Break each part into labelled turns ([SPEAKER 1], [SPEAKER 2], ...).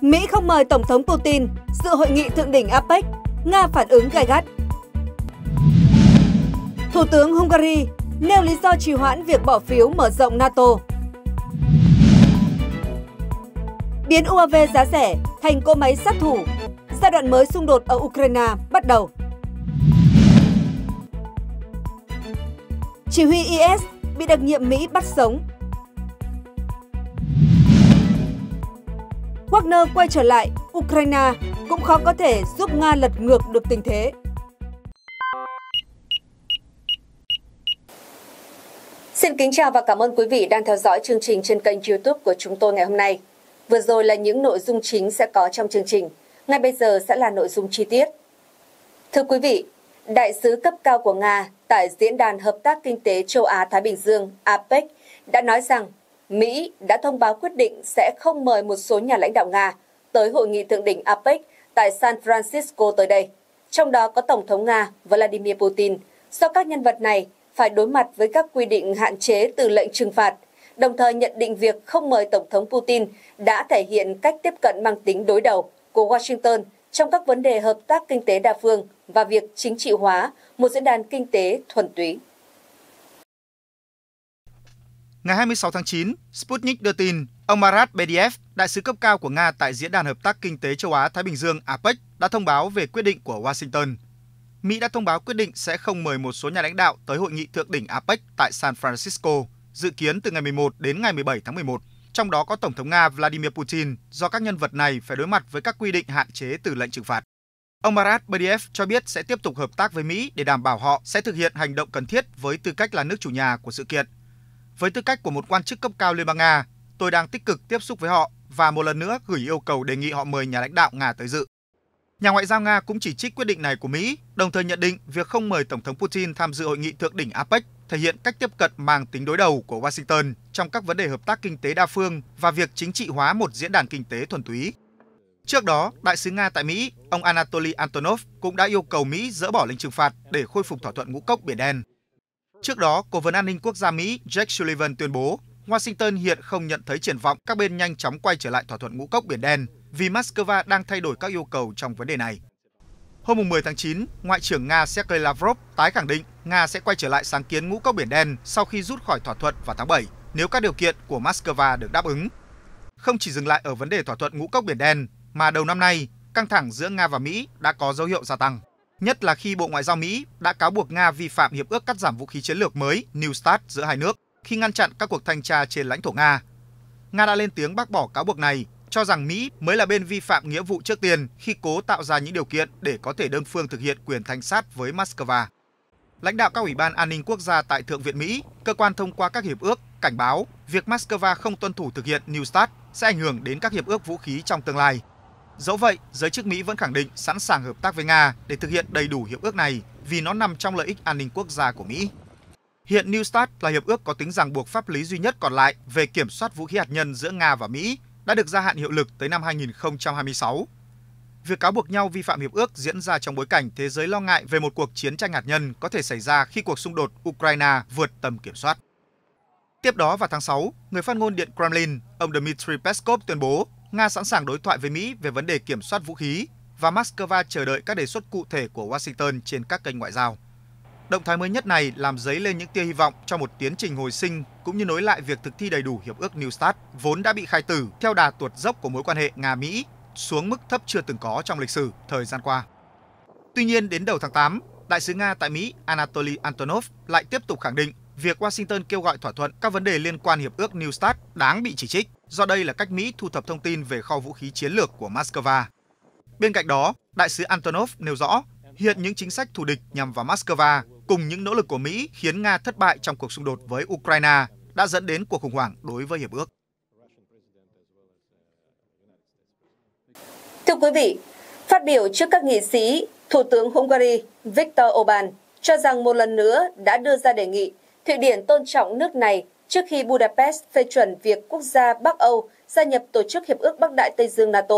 [SPEAKER 1] Mỹ không mời Tổng thống Putin dự hội nghị thượng đỉnh APEC, Nga phản ứng gai gắt. Thủ tướng Hungary nêu lý do trì hoãn việc bỏ phiếu mở rộng NATO. Biến UAV giá rẻ thành cỗ máy sát thủ, giai đoạn mới xung đột ở Ukraine bắt đầu. Chỉ huy IS bị đặc nhiệm Mỹ bắt sống Wagner quay trở lại Ukraine cũng khó có thể giúp Nga lật ngược được tình thế. Xin kính chào và cảm ơn quý vị đang theo dõi chương trình trên kênh YouTube của chúng tôi ngày hôm nay. Vừa rồi là những nội dung chính sẽ có trong chương trình. Ngay bây giờ sẽ là nội dung chi tiết. Thưa quý vị, đại sứ cấp cao của Nga tại Diễn đàn Hợp tác Kinh tế Châu Á-Thái Bình Dương APEC đã nói rằng Mỹ đã thông báo quyết định sẽ không mời một số nhà lãnh đạo Nga tới hội nghị thượng đỉnh APEC tại San Francisco tới đây, trong đó có Tổng thống Nga Vladimir Putin, do các nhân vật này phải đối mặt với các quy định hạn chế từ lệnh trừng phạt, đồng thời nhận định việc không mời Tổng thống Putin đã thể hiện cách tiếp cận mang tính đối đầu của Washington trong các vấn đề hợp tác kinh tế đa phương và việc chính trị hóa một diễn đàn kinh tế thuần túy.
[SPEAKER 2] Ngày 26 tháng 9, Sputnik đưa tin ông Marat Bediev, đại sứ cấp cao của Nga tại Diễn đàn Hợp tác Kinh tế Châu Á-Thái Bình Dương APEC, đã thông báo về quyết định của Washington. Mỹ đã thông báo quyết định sẽ không mời một số nhà lãnh đạo tới hội nghị thượng đỉnh APEC tại San Francisco, dự kiến từ ngày 11 đến ngày 17 tháng 11, trong đó có Tổng thống Nga Vladimir Putin, do các nhân vật này phải đối mặt với các quy định hạn chế từ lệnh trừng phạt. Ông Marat Bediev cho biết sẽ tiếp tục hợp tác với Mỹ để đảm bảo họ sẽ thực hiện hành động cần thiết với tư cách là nước chủ nhà của sự kiện với tư cách của một quan chức cấp cao Liên bang Nga, tôi đang tích cực tiếp xúc với họ và một lần nữa gửi yêu cầu đề nghị họ mời nhà lãnh đạo Nga tới dự. Nhà ngoại giao Nga cũng chỉ trích quyết định này của Mỹ, đồng thời nhận định việc không mời Tổng thống Putin tham dự hội nghị thượng đỉnh APEC thể hiện cách tiếp cận mang tính đối đầu của Washington trong các vấn đề hợp tác kinh tế đa phương và việc chính trị hóa một diễn đàn kinh tế thuần túy. Trước đó, đại sứ Nga tại Mỹ, ông Anatoly Antonov cũng đã yêu cầu Mỹ dỡ bỏ lệnh trừng phạt để khôi phục thỏa thuận ngũ cốc Biển Đen. Trước đó, Cố vấn An ninh Quốc gia Mỹ Jake Sullivan tuyên bố Washington hiện không nhận thấy triển vọng các bên nhanh chóng quay trở lại thỏa thuận ngũ cốc Biển Đen vì Moscow đang thay đổi các yêu cầu trong vấn đề này. Hôm 10 tháng 9, Ngoại trưởng Nga Sergei Lavrov tái khẳng định Nga sẽ quay trở lại sáng kiến ngũ cốc Biển Đen sau khi rút khỏi thỏa thuận vào tháng 7 nếu các điều kiện của Moscow được đáp ứng. Không chỉ dừng lại ở vấn đề thỏa thuận ngũ cốc Biển Đen, mà đầu năm nay, căng thẳng giữa Nga và Mỹ đã có dấu hiệu gia tăng nhất là khi Bộ Ngoại giao Mỹ đã cáo buộc Nga vi phạm hiệp ước cắt giảm vũ khí chiến lược mới New START giữa hai nước khi ngăn chặn các cuộc thanh tra trên lãnh thổ Nga. Nga đã lên tiếng bác bỏ cáo buộc này, cho rằng Mỹ mới là bên vi phạm nghĩa vụ trước tiên khi cố tạo ra những điều kiện để có thể đơn phương thực hiện quyền thanh sát với Moscow. Lãnh đạo các ủy ban an ninh quốc gia tại Thượng viện Mỹ, cơ quan thông qua các hiệp ước, cảnh báo việc Moscow không tuân thủ thực hiện New START sẽ ảnh hưởng đến các hiệp ước vũ khí trong tương lai. Dẫu vậy, giới chức Mỹ vẫn khẳng định sẵn sàng hợp tác với Nga để thực hiện đầy đủ hiệp ước này vì nó nằm trong lợi ích an ninh quốc gia của Mỹ. Hiện New START là hiệp ước có tính ràng buộc pháp lý duy nhất còn lại về kiểm soát vũ khí hạt nhân giữa Nga và Mỹ đã được gia hạn hiệu lực tới năm 2026. Việc cáo buộc nhau vi phạm hiệp ước diễn ra trong bối cảnh thế giới lo ngại về một cuộc chiến tranh hạt nhân có thể xảy ra khi cuộc xung đột Ukraine vượt tầm kiểm soát. Tiếp đó vào tháng 6, người phát ngôn Điện Kremlin, ông Dmitry Peskov tuyên bố Nga sẵn sàng đối thoại với Mỹ về vấn đề kiểm soát vũ khí và Moscow chờ đợi các đề xuất cụ thể của Washington trên các kênh ngoại giao. Động thái mới nhất này làm dấy lên những tia hy vọng cho một tiến trình hồi sinh cũng như nối lại việc thực thi đầy đủ hiệp ước New START vốn đã bị khai tử theo đà tuột dốc của mối quan hệ Nga-Mỹ xuống mức thấp chưa từng có trong lịch sử thời gian qua. Tuy nhiên, đến đầu tháng 8, đại sứ Nga tại Mỹ Anatoly Antonov lại tiếp tục khẳng định việc Washington kêu gọi thỏa thuận các vấn đề liên quan hiệp ước New START đáng bị chỉ trích do đây là cách Mỹ thu thập thông tin về kho vũ khí chiến lược của Moscow. Bên cạnh đó, đại sứ Antonov nêu rõ, hiện những chính sách thù địch nhằm vào Moscow cùng những nỗ lực của Mỹ khiến Nga thất bại trong cuộc xung đột với Ukraine đã dẫn đến cuộc khủng hoảng đối với Hiệp ước.
[SPEAKER 1] Thưa quý vị, phát biểu trước các nghị sĩ, Thủ tướng Hungary Viktor Orbán cho rằng một lần nữa đã đưa ra đề nghị Thụy Điển tôn trọng nước này trước khi Budapest phê chuẩn việc quốc gia Bắc Âu gia nhập Tổ chức Hiệp ước Bắc Đại Tây Dương NATO,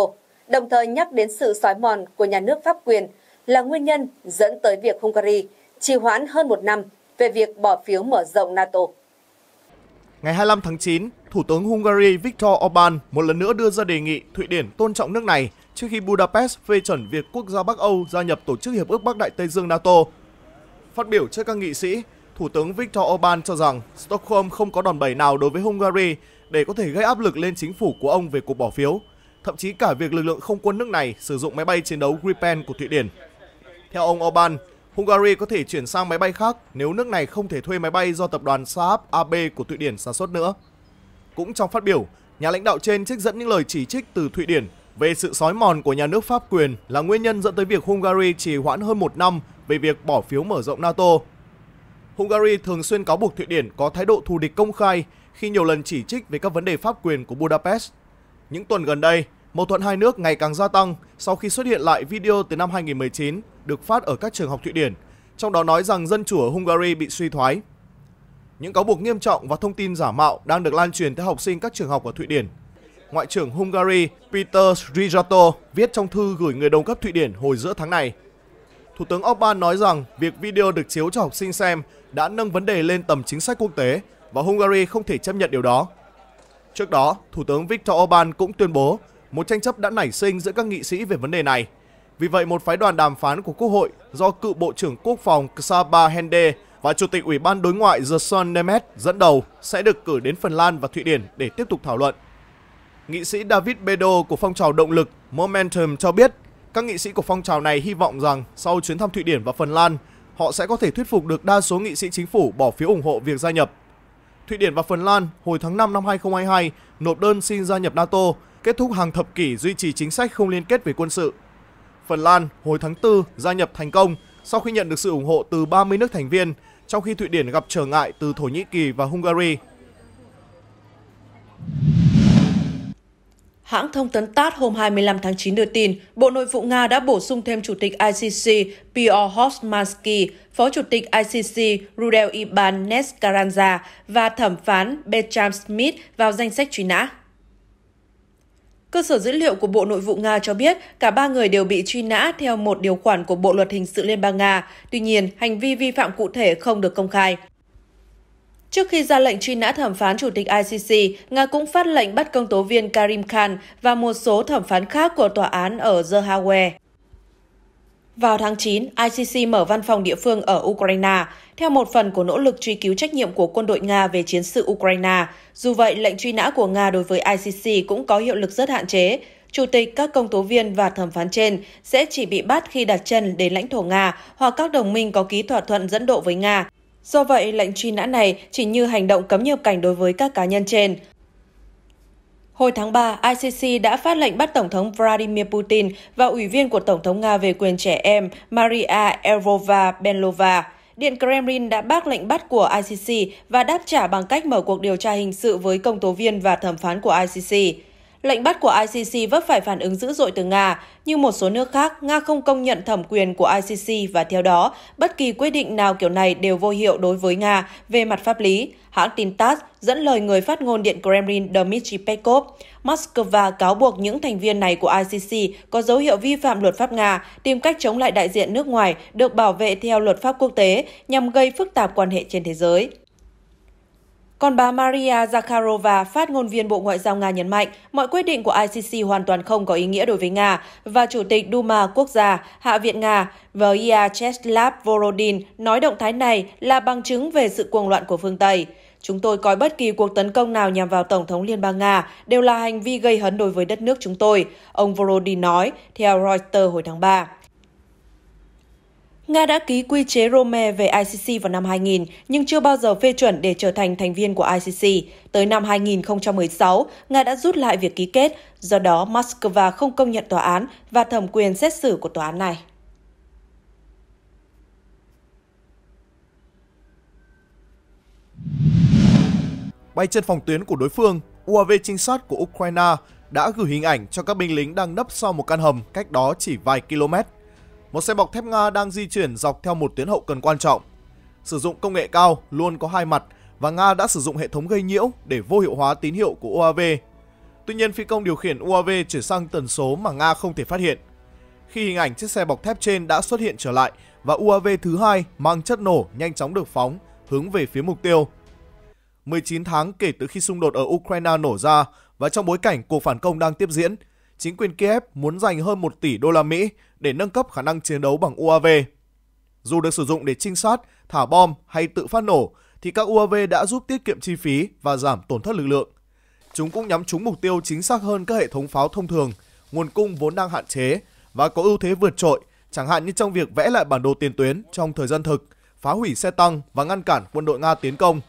[SPEAKER 1] đồng thời nhắc đến sự xói mòn của nhà nước pháp quyền là nguyên nhân dẫn tới việc Hungary trì hoãn hơn một năm về việc bỏ phiếu mở rộng NATO.
[SPEAKER 3] Ngày 25 tháng 9, Thủ tướng Hungary Viktor Orbán một lần nữa đưa ra đề nghị Thụy Điển tôn trọng nước này trước khi Budapest phê chuẩn việc quốc gia Bắc Âu gia nhập Tổ chức Hiệp ước Bắc Đại Tây Dương NATO. Phát biểu trước các nghị sĩ, Thủ tướng Viktor Orbán cho rằng Stockholm không có đòn bẩy nào đối với Hungary để có thể gây áp lực lên chính phủ của ông về cuộc bỏ phiếu, thậm chí cả việc lực lượng không quân nước này sử dụng máy bay chiến đấu Gripen của Thụy Điển. Theo ông Orbán, Hungary có thể chuyển sang máy bay khác nếu nước này không thể thuê máy bay do tập đoàn Saab AB của Thụy Điển sản xuất nữa. Cũng trong phát biểu, nhà lãnh đạo trên trích dẫn những lời chỉ trích từ Thụy Điển về sự sói mòn của nhà nước pháp quyền là nguyên nhân dẫn tới việc Hungary trì hoãn hơn một năm về việc bỏ phiếu mở rộng NATO Hungary thường xuyên cáo buộc Thụy Điển có thái độ thù địch công khai khi nhiều lần chỉ trích về các vấn đề pháp quyền của Budapest. Những tuần gần đây, mâu thuẫn hai nước ngày càng gia tăng sau khi xuất hiện lại video từ năm 2019 được phát ở các trường học Thụy Điển, trong đó nói rằng dân chủ ở Hungary bị suy thoái. Những cáo buộc nghiêm trọng và thông tin giả mạo đang được lan truyền tới học sinh các trường học ở Thụy Điển. Ngoại trưởng Hungary Peter Srijato viết trong thư gửi người đồng cấp Thụy Điển hồi giữa tháng này. Thủ tướng Orbán nói rằng việc video được chiếu cho học sinh xem đã nâng vấn đề lên tầm chính sách quốc tế và Hungary không thể chấp nhận điều đó. Trước đó, Thủ tướng Viktor Orbán cũng tuyên bố một tranh chấp đã nảy sinh giữa các nghị sĩ về vấn đề này. Vì vậy, một phái đoàn đàm phán của Quốc hội do cựu Bộ trưởng Quốc phòng Ksaba Hende và Chủ tịch Ủy ban Đối ngoại Gerson Nemeth dẫn đầu sẽ được cử đến Phần Lan và Thụy Điển để tiếp tục thảo luận. Nghị sĩ David Bedo của phong trào động lực Momentum cho biết các nghị sĩ của phong trào này hy vọng rằng sau chuyến thăm Thụy Điển và Phần Lan, họ sẽ có thể thuyết phục được đa số nghị sĩ chính phủ bỏ phiếu ủng hộ việc gia nhập. Thụy Điển và Phần Lan hồi tháng 5 năm 2022 nộp đơn xin gia nhập NATO, kết thúc hàng thập kỷ duy trì chính sách không liên kết về quân sự. Phần Lan hồi tháng 4 gia nhập thành công sau khi nhận được sự ủng hộ từ 30 nước thành viên, trong khi Thụy Điển gặp trở ngại từ Thổ Nhĩ Kỳ và Hungary.
[SPEAKER 4] Hãng thông tấn TASS hôm 25 tháng 9 đưa tin, Bộ Nội vụ Nga đã bổ sung thêm Chủ tịch ICC Piotr Hosmansky, Phó Chủ tịch ICC Rudel Iban Neskaranza và thẩm phán Bertram Smith vào danh sách truy nã. Cơ sở dữ liệu của Bộ Nội vụ Nga cho biết cả ba người đều bị truy nã theo một điều khoản của Bộ Luật Hình sự Liên bang Nga. Tuy nhiên, hành vi vi phạm cụ thể không được công khai. Trước khi ra lệnh truy nã thẩm phán Chủ tịch ICC, Nga cũng phát lệnh bắt công tố viên Karim Khan và một số thẩm phán khác của tòa án ở Zerhawe. Vào tháng 9, ICC mở văn phòng địa phương ở Ukraine, theo một phần của nỗ lực truy cứu trách nhiệm của quân đội Nga về chiến sự Ukraine. Dù vậy, lệnh truy nã của Nga đối với ICC cũng có hiệu lực rất hạn chế. Chủ tịch các công tố viên và thẩm phán trên sẽ chỉ bị bắt khi đặt chân đến lãnh thổ Nga hoặc các đồng minh có ký thỏa thuận dẫn độ với Nga. Do vậy, lệnh truy nã này chỉ như hành động cấm nhập cảnh đối với các cá nhân trên. Hồi tháng 3, ICC đã phát lệnh bắt Tổng thống Vladimir Putin và Ủy viên của Tổng thống Nga về quyền trẻ em Maria Elvova Benlova. Điện Kremlin đã bác lệnh bắt của ICC và đáp trả bằng cách mở cuộc điều tra hình sự với công tố viên và thẩm phán của ICC lệnh bắt của ICC vấp phải phản ứng dữ dội từ Nga. Như một số nước khác, Nga không công nhận thẩm quyền của ICC và theo đó, bất kỳ quyết định nào kiểu này đều vô hiệu đối với Nga về mặt pháp lý. Hãng tin TASS dẫn lời người phát ngôn Điện Kremlin Dmitry Peskov, Moscow cáo buộc những thành viên này của ICC có dấu hiệu vi phạm luật pháp Nga, tìm cách chống lại đại diện nước ngoài được bảo vệ theo luật pháp quốc tế nhằm gây phức tạp quan hệ trên thế giới. Còn bà Maria Zakharova, phát ngôn viên Bộ Ngoại giao Nga nhấn mạnh, mọi quyết định của ICC hoàn toàn không có ý nghĩa đối với Nga và Chủ tịch Duma Quốc gia, Hạ viện Nga Vyacheslav Vorodin nói động thái này là bằng chứng về sự cuồng loạn của phương Tây. Chúng tôi coi bất kỳ cuộc tấn công nào nhằm vào Tổng thống Liên bang Nga đều là hành vi gây hấn đối với đất nước chúng tôi, ông Vorodin nói, theo Reuters hồi tháng 3. Nga đã ký quy chế Rome về ICC vào năm 2000, nhưng chưa bao giờ phê chuẩn để trở thành thành viên của ICC. Tới năm 2016, Nga đã rút lại việc ký kết, do đó Moscow không công nhận tòa án và thẩm quyền xét xử của tòa án này.
[SPEAKER 3] Bay trên phòng tuyến của đối phương, UAV trinh sát của Ukraine đã gửi hình ảnh cho các binh lính đang nấp sau một căn hầm cách đó chỉ vài km một xe bọc thép Nga đang di chuyển dọc theo một tuyến hậu cần quan trọng. Sử dụng công nghệ cao luôn có hai mặt và Nga đã sử dụng hệ thống gây nhiễu để vô hiệu hóa tín hiệu của UAV. Tuy nhiên, phi công điều khiển UAV chuyển sang tần số mà Nga không thể phát hiện. Khi hình ảnh chiếc xe bọc thép trên đã xuất hiện trở lại và UAV thứ hai mang chất nổ nhanh chóng được phóng hướng về phía mục tiêu. 19 tháng kể từ khi xung đột ở Ukraine nổ ra và trong bối cảnh cuộc phản công đang tiếp diễn, chính quyền Kiev muốn dành hơn 1 tỷ đô la Mỹ để nâng cấp khả năng chiến đấu bằng UAV. Dù được sử dụng để trinh sát, thả bom hay tự phát nổ, thì các UAV đã giúp tiết kiệm chi phí và giảm tổn thất lực lượng. Chúng cũng nhắm trúng mục tiêu chính xác hơn các hệ thống pháo thông thường, nguồn cung vốn đang hạn chế và có ưu thế vượt trội, chẳng hạn như trong việc vẽ lại bản đồ tiền tuyến trong thời gian thực, phá hủy xe tăng và ngăn cản quân đội Nga tiến công.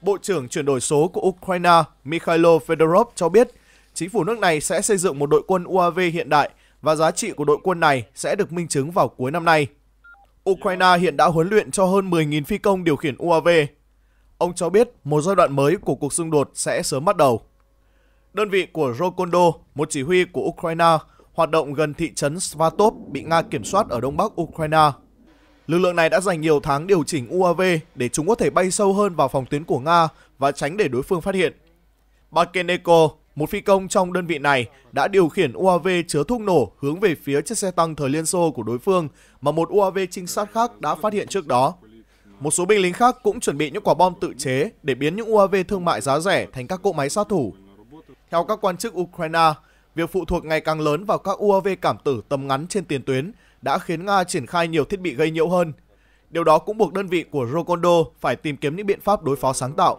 [SPEAKER 3] Bộ trưởng chuyển đổi số của Ukraine Mikhailo Fedorov cho biết chính phủ nước này sẽ xây dựng một đội quân UAV hiện đại và giá trị của đội quân này sẽ được minh chứng vào cuối năm nay. Ukraine hiện đã huấn luyện cho hơn 10.000 phi công điều khiển UAV. Ông cho biết một giai đoạn mới của cuộc xung đột sẽ sớm bắt đầu. Đơn vị của Rokondo, một chỉ huy của Ukraine, hoạt động gần thị trấn Svatov bị Nga kiểm soát ở đông bắc Ukraine. Lực lượng này đã dành nhiều tháng điều chỉnh UAV để chúng có thể bay sâu hơn vào phòng tuyến của Nga và tránh để đối phương phát hiện. Bakeneko, một phi công trong đơn vị này đã điều khiển UAV chứa thuốc nổ hướng về phía chiếc xe tăng thời Liên Xô của đối phương mà một UAV trinh sát khác đã phát hiện trước đó. Một số binh lính khác cũng chuẩn bị những quả bom tự chế để biến những UAV thương mại giá rẻ thành các cỗ máy sát thủ. Theo các quan chức Ukraine, việc phụ thuộc ngày càng lớn vào các UAV cảm tử tầm ngắn trên tiền tuyến đã khiến Nga triển khai nhiều thiết bị gây nhiễu hơn. Điều đó cũng buộc đơn vị của Rokondo phải tìm kiếm những biện pháp đối phó sáng tạo.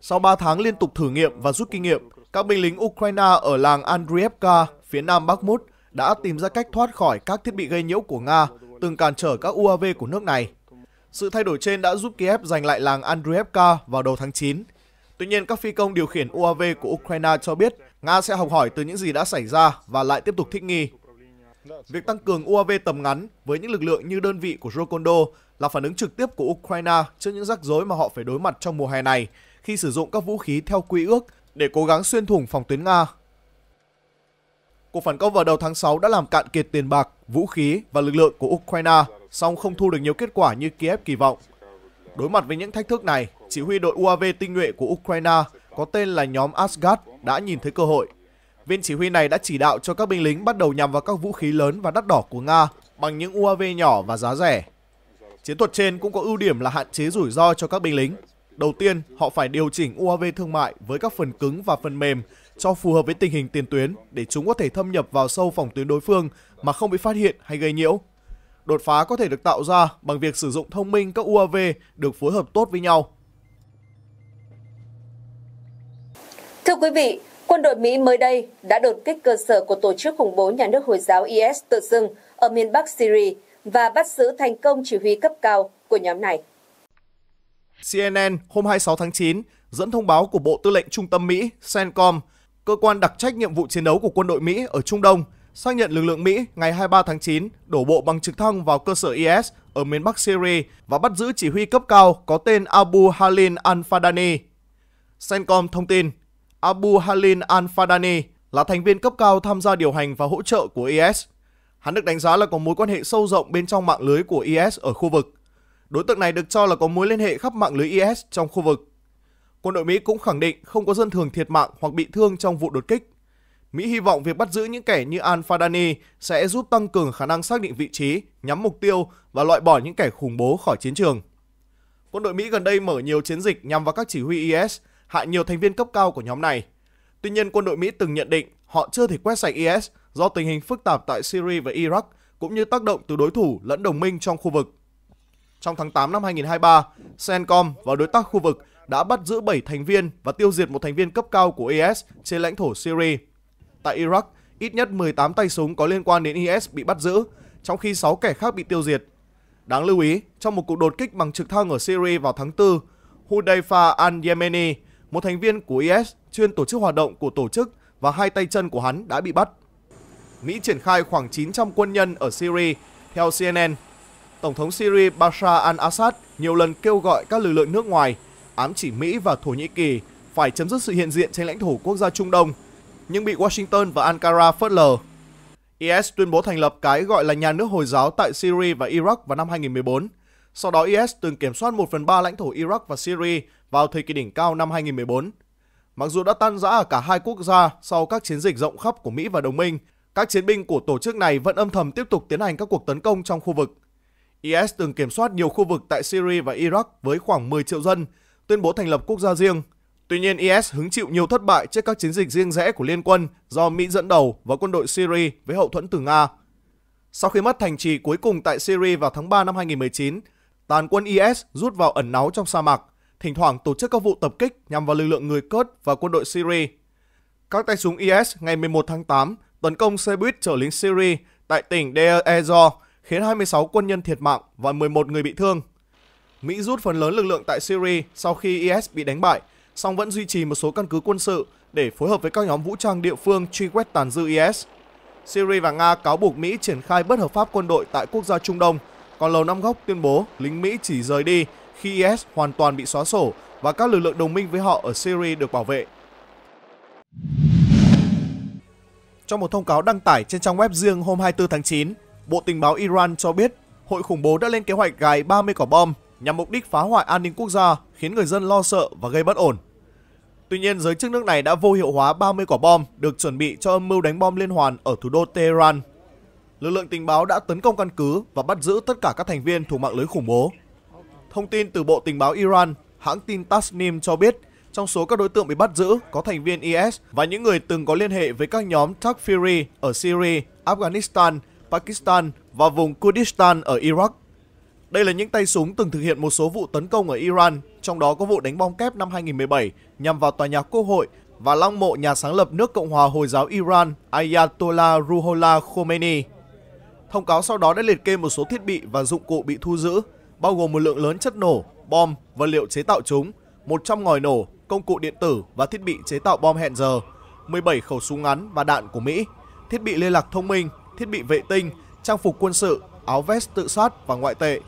[SPEAKER 3] Sau 3 tháng liên tục thử nghiệm và rút kinh nghiệm, các binh lính Ukraine ở làng Andriyevka, phía nam Bakhmut, đã tìm ra cách thoát khỏi các thiết bị gây nhiễu của Nga, từng cản trở các UAV của nước này. Sự thay đổi trên đã giúp Kiev giành lại làng Andriyevka vào đầu tháng 9. Tuy nhiên, các phi công điều khiển UAV của Ukraine cho biết Nga sẽ học hỏi từ những gì đã xảy ra và lại tiếp tục thích nghi. Việc tăng cường UAV tầm ngắn với những lực lượng như đơn vị của Rokondo là phản ứng trực tiếp của Ukraine trước những rắc rối mà họ phải đối mặt trong mùa hè này khi sử dụng các vũ khí theo quy ước để cố gắng xuyên thủng phòng tuyến Nga. Cuộc phản công vào đầu tháng 6 đã làm cạn kiệt tiền bạc, vũ khí và lực lượng của Ukraine, song không thu được nhiều kết quả như Kiev kỳ vọng. Đối mặt với những thách thức này, chỉ huy đội UAV tinh nhuệ của Ukraine có tên là nhóm Asgard đã nhìn thấy cơ hội. Viên chỉ huy này đã chỉ đạo cho các binh lính bắt đầu nhằm vào các vũ khí lớn và đắt đỏ của Nga bằng những UAV nhỏ và giá rẻ. Chiến thuật trên cũng có ưu điểm là hạn chế rủi ro cho các binh lính, Đầu tiên, họ phải điều chỉnh UAV thương mại với các phần cứng và phần mềm cho phù hợp với tình hình tiền tuyến để chúng có thể thâm nhập vào sâu phòng tuyến đối phương mà không bị phát hiện hay gây nhiễu. Đột phá có thể được tạo ra bằng việc sử dụng thông minh các UAV được phối hợp tốt với nhau.
[SPEAKER 1] Thưa quý vị, quân đội Mỹ mới đây đã đột kích cơ sở của tổ chức khủng bố nhà nước Hồi giáo IS tự xưng ở miền Bắc Syria và bắt giữ thành công chỉ huy cấp cao của nhóm này.
[SPEAKER 3] CNN hôm 26 tháng 9 dẫn thông báo của Bộ Tư lệnh Trung tâm Mỹ CENTCOM, cơ quan đặc trách nhiệm vụ chiến đấu của quân đội Mỹ ở Trung Đông, xác nhận lực lượng Mỹ ngày 23 tháng 9 đổ bộ bằng trực thăng vào cơ sở IS ở miền Bắc Syria và bắt giữ chỉ huy cấp cao có tên Abu Halin al-Fadani. CENTCOM thông tin, Abu Halin al-Fadani là thành viên cấp cao tham gia điều hành và hỗ trợ của IS. Hắn được đánh giá là có mối quan hệ sâu rộng bên trong mạng lưới của IS ở khu vực. Đối tượng này được cho là có mối liên hệ khắp mạng lưới IS trong khu vực. Quân đội Mỹ cũng khẳng định không có dân thường thiệt mạng hoặc bị thương trong vụ đột kích. Mỹ hy vọng việc bắt giữ những kẻ như Al-Fadani sẽ giúp tăng cường khả năng xác định vị trí, nhắm mục tiêu và loại bỏ những kẻ khủng bố khỏi chiến trường. Quân đội Mỹ gần đây mở nhiều chiến dịch nhằm vào các chỉ huy IS, hại nhiều thành viên cấp cao của nhóm này. Tuy nhiên, quân đội Mỹ từng nhận định họ chưa thể quét sạch IS do tình hình phức tạp tại Syria và Iraq cũng như tác động từ đối thủ lẫn đồng minh trong khu vực trong tháng 8 năm 2023, Sencom và đối tác khu vực đã bắt giữ 7 thành viên và tiêu diệt một thành viên cấp cao của IS trên lãnh thổ Syria. Tại Iraq, ít nhất 18 tay súng có liên quan đến IS bị bắt giữ, trong khi 6 kẻ khác bị tiêu diệt. Đáng lưu ý, trong một cuộc đột kích bằng trực thăng ở Syria vào tháng 4, Hudayfa al-Yemeni, một thành viên của IS chuyên tổ chức hoạt động của tổ chức và hai tay chân của hắn đã bị bắt. Mỹ triển khai khoảng 900 quân nhân ở Syria, theo CNN, Tổng thống Syria Bashar al-Assad nhiều lần kêu gọi các lực lượng nước ngoài ám chỉ Mỹ và Thổ Nhĩ Kỳ phải chấm dứt sự hiện diện trên lãnh thổ quốc gia Trung Đông, nhưng bị Washington và Ankara phớt lờ. IS tuyên bố thành lập cái gọi là nhà nước Hồi giáo tại Syria và Iraq vào năm 2014. Sau đó IS từng kiểm soát 1 phần 3 lãnh thổ Iraq và Syria vào thời kỳ đỉnh cao năm 2014. Mặc dù đã tan rã ở cả hai quốc gia sau các chiến dịch rộng khắp của Mỹ và đồng minh, các chiến binh của tổ chức này vẫn âm thầm tiếp tục tiến hành các cuộc tấn công trong khu vực IS từng kiểm soát nhiều khu vực tại Syria và Iraq với khoảng 10 triệu dân, tuyên bố thành lập quốc gia riêng. Tuy nhiên, IS hứng chịu nhiều thất bại trước các chiến dịch riêng rẽ của liên quân do Mỹ dẫn đầu và quân đội Syria với hậu thuẫn từ Nga. Sau khi mất thành trì cuối cùng tại Syria vào tháng 3 năm 2019, tàn quân IS rút vào ẩn náu trong sa mạc, thỉnh thoảng tổ chức các vụ tập kích nhằm vào lực lượng người Kurd và quân đội Syria. Các tay súng IS ngày 11 tháng 8 tấn công xe buýt chở lính Syria tại tỉnh Deir Ezzor khiến 26 quân nhân thiệt mạng và 11 người bị thương. Mỹ rút phần lớn lực lượng tại Syria sau khi IS bị đánh bại, song vẫn duy trì một số căn cứ quân sự để phối hợp với các nhóm vũ trang địa phương truy quét tàn dư IS. Syria và Nga cáo buộc Mỹ triển khai bất hợp pháp quân đội tại quốc gia Trung Đông, còn Lầu Năm Góc tuyên bố lính Mỹ chỉ rời đi khi IS hoàn toàn bị xóa sổ và các lực lượng đồng minh với họ ở Syria được bảo vệ. Trong một thông cáo đăng tải trên trang web riêng hôm 24 tháng 9, Bộ Tình báo Iran cho biết hội khủng bố đã lên kế hoạch gài 30 quả bom nhằm mục đích phá hoại an ninh quốc gia, khiến người dân lo sợ và gây bất ổn. Tuy nhiên, giới chức nước này đã vô hiệu hóa 30 quả bom được chuẩn bị cho âm mưu đánh bom liên hoàn ở thủ đô Tehran. Lực lượng tình báo đã tấn công căn cứ và bắt giữ tất cả các thành viên thuộc mạng lưới khủng bố. Thông tin từ Bộ Tình báo Iran, hãng tin Tasnim cho biết trong số các đối tượng bị bắt giữ có thành viên IS và những người từng có liên hệ với các nhóm Takfiri ở Syria, Afghanistan – Pakistan và vùng Kurdistan ở Iraq. Đây là những tay súng từng thực hiện một số vụ tấn công ở Iran, trong đó có vụ đánh bom kép năm 2017 nhằm vào tòa nhà quốc hội và lăng mộ nhà sáng lập nước Cộng hòa Hồi giáo Iran Ayatollah Ruhollah Khomeini. Thông cáo sau đó đã liệt kê một số thiết bị và dụng cụ bị thu giữ, bao gồm một lượng lớn chất nổ, bom, vật liệu chế tạo chúng, 100 ngòi nổ, công cụ điện tử và thiết bị chế tạo bom hẹn giờ, 17 khẩu súng ngắn và đạn của Mỹ, thiết bị liên lạc thông minh thiết bị vệ tinh, trang phục quân sự, áo vest tự sát và ngoại tệ.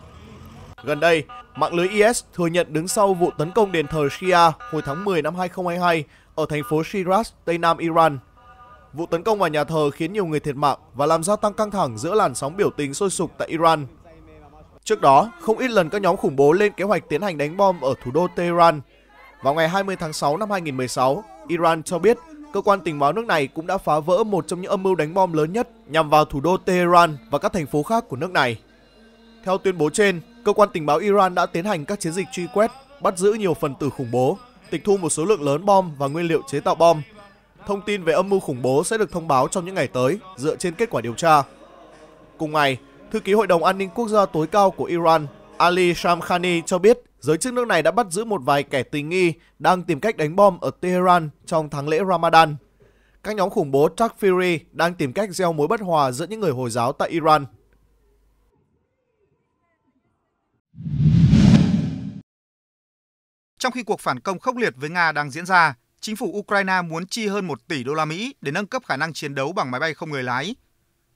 [SPEAKER 3] Gần đây, mạng lưới IS thừa nhận đứng sau vụ tấn công đền thờ Shia hồi tháng 10 năm 2022 ở thành phố Shiraz, Tây Nam Iran. Vụ tấn công vào nhà thờ khiến nhiều người thiệt mạng và làm gia tăng căng thẳng giữa làn sóng biểu tình sôi sục tại Iran. Trước đó, không ít lần các nhóm khủng bố lên kế hoạch tiến hành đánh bom ở thủ đô Tehran. Vào ngày 20 tháng 6 năm 2016, Iran cho biết cơ quan tình báo nước này cũng đã phá vỡ một trong những âm mưu đánh bom lớn nhất nhằm vào thủ đô Tehran và các thành phố khác của nước này. Theo tuyên bố trên, cơ quan tình báo Iran đã tiến hành các chiến dịch truy quét, bắt giữ nhiều phần tử khủng bố, tịch thu một số lượng lớn bom và nguyên liệu chế tạo bom. Thông tin về âm mưu khủng bố sẽ được thông báo trong những ngày tới dựa trên kết quả điều tra. Cùng ngày, thư ký Hội đồng An ninh Quốc gia tối cao của Iran Ali Shamkhani cho biết Giới chức nước này đã bắt giữ một vài kẻ tình nghi đang tìm cách đánh bom ở Tehran trong tháng lễ Ramadan. Các nhóm khủng bố Truck đang tìm cách gieo mối bất hòa giữa những người Hồi giáo tại Iran.
[SPEAKER 2] Trong khi cuộc phản công khốc liệt với Nga đang diễn ra, chính phủ Ukraine muốn chi hơn 1 tỷ đô la Mỹ để nâng cấp khả năng chiến đấu bằng máy bay không người lái,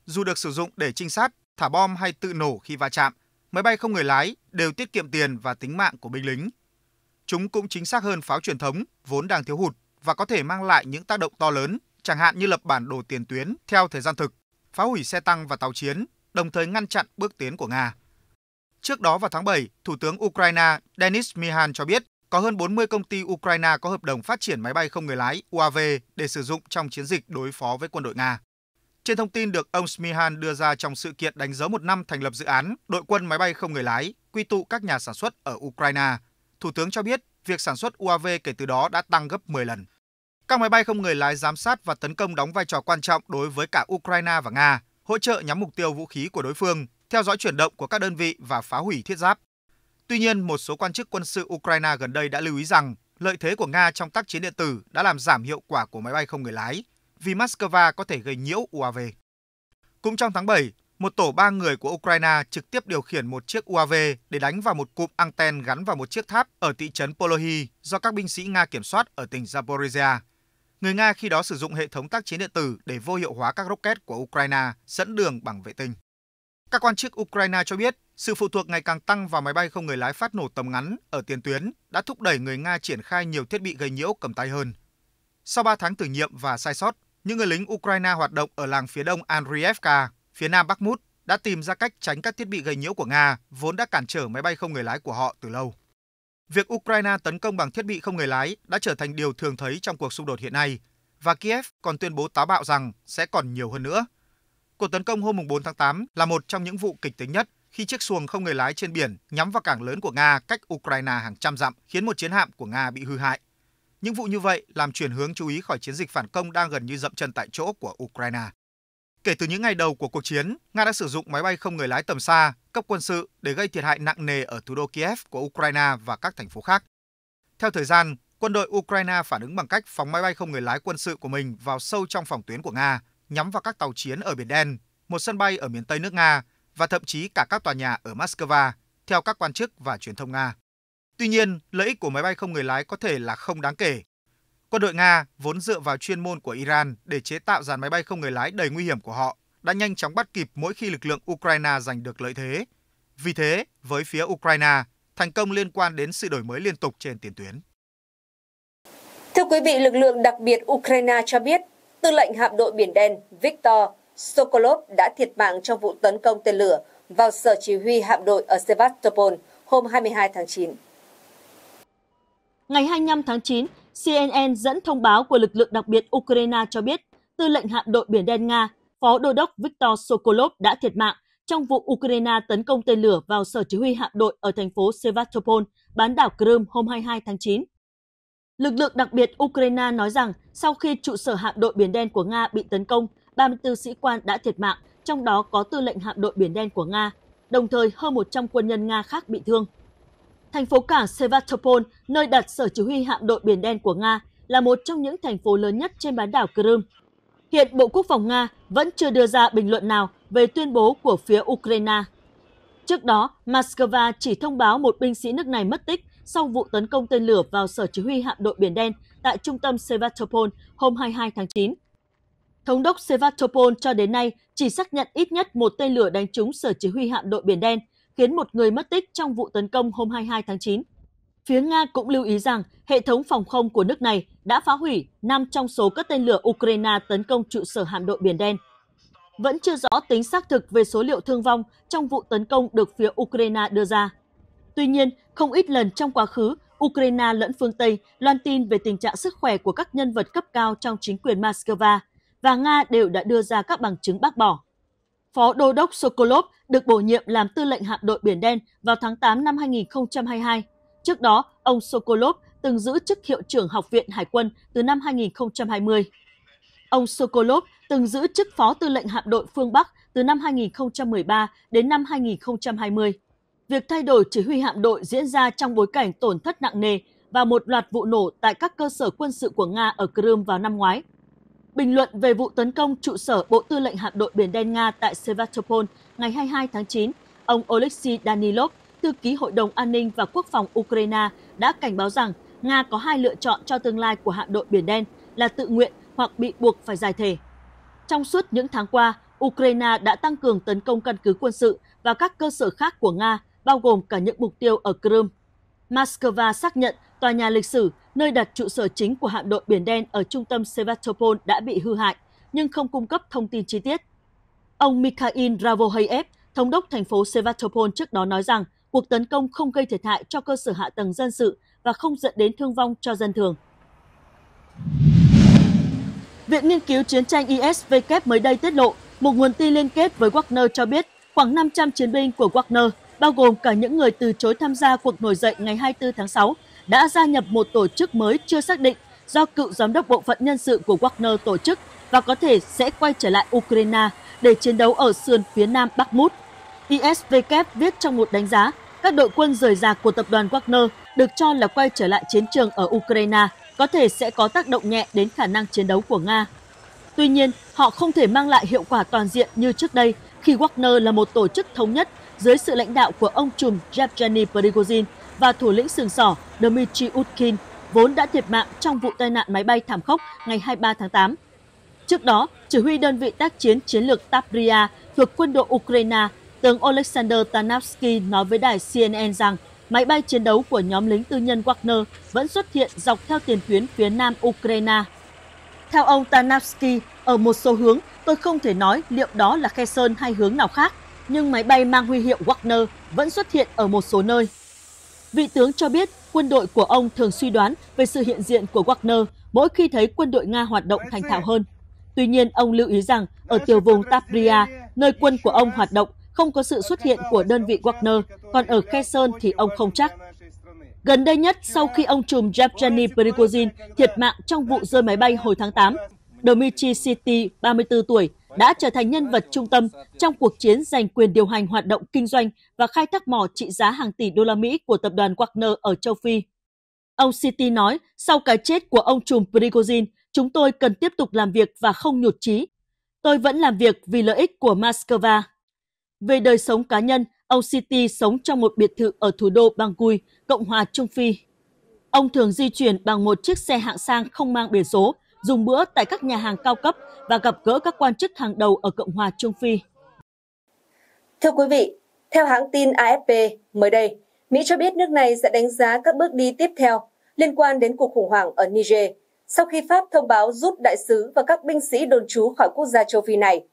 [SPEAKER 2] dù được sử dụng để trinh sát, thả bom hay tự nổ khi va chạm máy bay không người lái đều tiết kiệm tiền và tính mạng của binh lính. Chúng cũng chính xác hơn pháo truyền thống vốn đang thiếu hụt và có thể mang lại những tác động to lớn, chẳng hạn như lập bản đồ tiền tuyến theo thời gian thực, phá hủy xe tăng và tàu chiến, đồng thời ngăn chặn bước tiến của Nga. Trước đó vào tháng 7, Thủ tướng Ukraine Denis Mihan cho biết có hơn 40 công ty Ukraine có hợp đồng phát triển máy bay không người lái UAV để sử dụng trong chiến dịch đối phó với quân đội Nga. Trên thông tin được ông Smihan đưa ra trong sự kiện đánh dấu một năm thành lập dự án đội quân máy bay không người lái quy tụ các nhà sản xuất ở Ukraine, Thủ tướng cho biết việc sản xuất UAV kể từ đó đã tăng gấp 10 lần. Các máy bay không người lái giám sát và tấn công đóng vai trò quan trọng đối với cả Ukraine và Nga, hỗ trợ nhắm mục tiêu vũ khí của đối phương, theo dõi chuyển động của các đơn vị và phá hủy thiết giáp. Tuy nhiên, một số quan chức quân sự Ukraine gần đây đã lưu ý rằng lợi thế của Nga trong tác chiến điện tử đã làm giảm hiệu quả của máy bay không người lái vì Moscow có thể gây nhiễu UAV. Cũng trong tháng 7, một tổ ba người của Ukraine trực tiếp điều khiển một chiếc UAV để đánh vào một cụm anten gắn vào một chiếc tháp ở thị trấn Polohi do các binh sĩ Nga kiểm soát ở tỉnh Zaporizhia. Người Nga khi đó sử dụng hệ thống tác chiến điện tử để vô hiệu hóa các rocket của Ukraine dẫn đường bằng vệ tinh. Các quan chức Ukraine cho biết, sự phụ thuộc ngày càng tăng vào máy bay không người lái phát nổ tầm ngắn ở tiền tuyến đã thúc đẩy người Nga triển khai nhiều thiết bị gây nhiễu cầm tay hơn. Sau 3 tháng thử nghiệm và sai sót, những người lính Ukraine hoạt động ở làng phía đông Andriivka, phía nam Bakhmut, đã tìm ra cách tránh các thiết bị gây nhiễu của Nga, vốn đã cản trở máy bay không người lái của họ từ lâu. Việc Ukraine tấn công bằng thiết bị không người lái đã trở thành điều thường thấy trong cuộc xung đột hiện nay, và Kiev còn tuyên bố táo bạo rằng sẽ còn nhiều hơn nữa. Cuộc tấn công hôm 4 tháng 8 là một trong những vụ kịch tính nhất khi chiếc xuồng không người lái trên biển nhắm vào cảng lớn của Nga cách Ukraine hàng trăm dặm khiến một chiến hạm của Nga bị hư hại. Những vụ như vậy làm chuyển hướng chú ý khỏi chiến dịch phản công đang gần như dậm chân tại chỗ của Ukraine. Kể từ những ngày đầu của cuộc chiến, Nga đã sử dụng máy bay không người lái tầm xa, cấp quân sự để gây thiệt hại nặng nề ở thủ đô Kiev của Ukraine và các thành phố khác. Theo thời gian, quân đội Ukraine phản ứng bằng cách phóng máy bay không người lái quân sự của mình vào sâu trong phòng tuyến của Nga, nhắm vào các tàu chiến ở Biển Đen, một sân bay ở miền Tây nước Nga và thậm chí cả các tòa nhà ở Moscow, theo các quan chức và truyền thông Nga. Tuy nhiên, lợi ích của máy bay không người lái có thể là không đáng kể. Quân đội Nga, vốn dựa vào chuyên môn của Iran để chế tạo dàn máy bay không người lái đầy nguy hiểm của họ, đã nhanh chóng bắt kịp mỗi khi lực lượng Ukraine giành được lợi thế. Vì thế, với phía Ukraine, thành công liên quan đến sự đổi mới liên tục trên tiền tuyến.
[SPEAKER 1] Thưa quý vị, lực lượng đặc biệt Ukraine cho biết, tư lệnh hạm đội Biển Đen Viktor Sokolov đã thiệt mạng trong vụ tấn công tên lửa vào sở chỉ huy hạm đội ở Sevastopol hôm 22 tháng 9.
[SPEAKER 5] Ngày 25 tháng 9, CNN dẫn thông báo của lực lượng đặc biệt Ukraine cho biết, tư lệnh hạm đội Biển Đen Nga, Phó Đô đốc Viktor Sokolov đã thiệt mạng trong vụ Ukraine tấn công tên lửa vào sở chỉ huy hạm đội ở thành phố Sevastopol, bán đảo Crimea hôm 22 tháng 9. Lực lượng đặc biệt Ukraine nói rằng sau khi trụ sở hạm đội Biển Đen của Nga bị tấn công, 34 sĩ quan đã thiệt mạng, trong đó có tư lệnh hạm đội Biển Đen của Nga, đồng thời hơn 100 quân nhân Nga khác bị thương. Thành phố cảng Sevastopol, nơi đặt sở chỉ huy hạm đội Biển Đen của Nga, là một trong những thành phố lớn nhất trên bán đảo Crimea. Hiện Bộ Quốc phòng Nga vẫn chưa đưa ra bình luận nào về tuyên bố của phía Ukraine. Trước đó, Moscow chỉ thông báo một binh sĩ nước này mất tích sau vụ tấn công tên lửa vào sở chỉ huy hạm đội Biển Đen tại trung tâm Sevastopol hôm 22 tháng 9. Thống đốc Sevastopol cho đến nay chỉ xác nhận ít nhất một tên lửa đánh trúng sở chỉ huy hạm đội Biển Đen khiến một người mất tích trong vụ tấn công hôm 22 tháng 9. Phía Nga cũng lưu ý rằng hệ thống phòng không của nước này đã phá hủy 5 trong số các tên lửa Ukraine tấn công trụ sở hạm đội Biển Đen. Vẫn chưa rõ tính xác thực về số liệu thương vong trong vụ tấn công được phía Ukraine đưa ra. Tuy nhiên, không ít lần trong quá khứ, Ukraine lẫn phương Tây loan tin về tình trạng sức khỏe của các nhân vật cấp cao trong chính quyền Moscow và Nga đều đã đưa ra các bằng chứng bác bỏ. Phó Đô đốc Sokolov được bổ nhiệm làm tư lệnh hạm đội Biển Đen vào tháng 8 năm 2022. Trước đó, ông Sokolov từng giữ chức hiệu trưởng Học viện Hải quân từ năm 2020. Ông Sokolov từng giữ chức Phó Tư lệnh Hạm đội phương Bắc từ năm 2013 đến năm 2020. Việc thay đổi chỉ huy hạm đội diễn ra trong bối cảnh tổn thất nặng nề và một loạt vụ nổ tại các cơ sở quân sự của Nga ở Crimea vào năm ngoái, Bình luận về vụ tấn công trụ sở Bộ Tư lệnh Hạm đội Biển Đen Nga tại Sevastopol ngày 22 tháng 9, ông Oleksiy Danilov, thư ký Hội đồng An ninh và Quốc phòng Ukraine, đã cảnh báo rằng Nga có hai lựa chọn cho tương lai của Hạm đội Biển Đen là tự nguyện hoặc bị buộc phải giải thể. Trong suốt những tháng qua, Ukraine đã tăng cường tấn công căn cứ quân sự và các cơ sở khác của Nga, bao gồm cả những mục tiêu ở Crimea. Moscow xác nhận tòa nhà lịch sử nơi đặt trụ sở chính của hạm đội Biển Đen ở trung tâm Sevastopol đã bị hư hại, nhưng không cung cấp thông tin chi tiết. Ông Mikhail Ravohayev, thống đốc thành phố Sevastopol trước đó nói rằng cuộc tấn công không gây thiệt hại cho cơ sở hạ tầng dân sự và không dẫn đến thương vong cho dân thường. Viện Nghiên cứu Chiến tranh ISW mới đây tiết lộ, một nguồn tin liên kết với Wagner cho biết khoảng 500 chiến binh của Wagner, bao gồm cả những người từ chối tham gia cuộc nổi dậy ngày 24 tháng 6, đã gia nhập một tổ chức mới chưa xác định do cựu giám đốc bộ phận nhân sự của Wagner tổ chức và có thể sẽ quay trở lại Ukraine để chiến đấu ở sườn phía nam Bakhmut. ISVK viết trong một đánh giá, các đội quân rời rạc của tập đoàn Wagner được cho là quay trở lại chiến trường ở Ukraine có thể sẽ có tác động nhẹ đến khả năng chiến đấu của Nga. Tuy nhiên, họ không thể mang lại hiệu quả toàn diện như trước đây khi Wagner là một tổ chức thống nhất dưới sự lãnh đạo của ông trùm Yevgeny Prigozhin – và thủ lĩnh sừng sỏ Dmitry Utkin, vốn đã thiệt mạng trong vụ tai nạn máy bay thảm khốc ngày 23 tháng 8. Trước đó, chỉ huy đơn vị tác chiến chiến lược Tabria thuộc quân đội Ukraine, tướng Oleksandr Tanavsky nói với đài CNN rằng máy bay chiến đấu của nhóm lính tư nhân Wagner vẫn xuất hiện dọc theo tiền tuyến phía nam Ukraine. Theo ông Tanavsky, ở một số hướng, tôi không thể nói liệu đó là khe sơn hay hướng nào khác, nhưng máy bay mang huy hiệu Wagner vẫn xuất hiện ở một số nơi. Vị tướng cho biết quân đội của ông thường suy đoán về sự hiện diện của Wagner mỗi khi thấy quân đội Nga hoạt động thành thạo hơn. Tuy nhiên, ông lưu ý rằng ở tiểu vùng Tapria, nơi quân của ông hoạt động, không có sự xuất hiện của đơn vị Wagner, còn ở Kherson thì ông không chắc. Gần đây nhất, sau khi ông trùm Yevgeny Prigozhin thiệt mạng trong vụ rơi máy bay hồi tháng 8, Dmitry City, 34 tuổi, đã trở thành nhân vật trung tâm trong cuộc chiến giành quyền điều hành hoạt động kinh doanh và khai thác mỏ trị giá hàng tỷ đô la Mỹ của tập đoàn Wagner ở châu Phi. Ông City nói, sau cái chết của ông trùm Prigozhin, chúng tôi cần tiếp tục làm việc và không nhụt chí. Tôi vẫn làm việc vì lợi ích của Moscow. Về đời sống cá nhân, ông City sống trong một biệt thự ở thủ đô Bangui, Cộng hòa Trung Phi. Ông thường di chuyển bằng một chiếc xe hạng sang không mang biển số dùng bữa tại các nhà hàng cao cấp và gặp gỡ các quan chức hàng đầu ở Cộng hòa Trung Phi.
[SPEAKER 1] Thưa quý vị, theo hãng tin AFP, mới đây, Mỹ cho biết nước này sẽ đánh giá các bước đi tiếp theo liên quan đến cuộc khủng hoảng ở Niger sau khi Pháp thông báo rút đại sứ và các binh sĩ đồn trú khỏi quốc gia châu Phi này.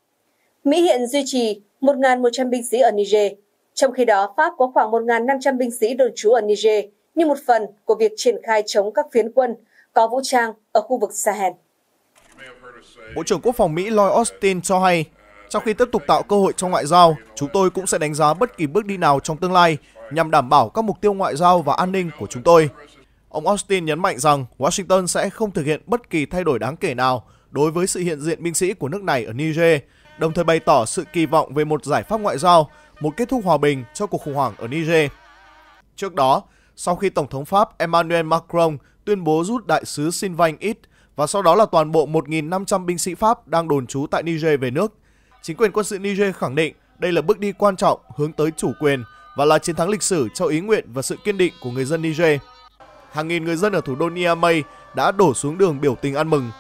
[SPEAKER 1] Mỹ hiện duy trì 1.100 binh sĩ ở Niger, trong khi đó Pháp có khoảng 1.500 binh sĩ đồn trú ở Niger như một phần của việc triển khai chống các phiến quân có vũ trang ở khu vực Sahel.
[SPEAKER 3] Bộ trưởng Quốc phòng Mỹ Lloyd Austin cho hay, trong khi tiếp tục tạo cơ hội cho ngoại giao, chúng tôi cũng sẽ đánh giá bất kỳ bước đi nào trong tương lai nhằm đảm bảo các mục tiêu ngoại giao và an ninh của chúng tôi. Ông Austin nhấn mạnh rằng Washington sẽ không thực hiện bất kỳ thay đổi đáng kể nào đối với sự hiện diện binh sĩ của nước này ở Niger, đồng thời bày tỏ sự kỳ vọng về một giải pháp ngoại giao, một kết thúc hòa bình cho cuộc khủng hoảng ở Niger. Trước đó, sau khi Tổng thống Pháp Emmanuel Macron tuyên bố rút đại sứ Sylvain ít và sau đó là toàn bộ 1.500 binh sĩ Pháp đang đồn trú tại Niger về nước. Chính quyền quân sự Niger khẳng định đây là bước đi quan trọng hướng tới chủ quyền và là chiến thắng lịch sử cho ý nguyện và sự kiên định của người dân Niger. Hàng nghìn người dân ở thủ đô Niamey đã đổ xuống đường biểu tình ăn mừng.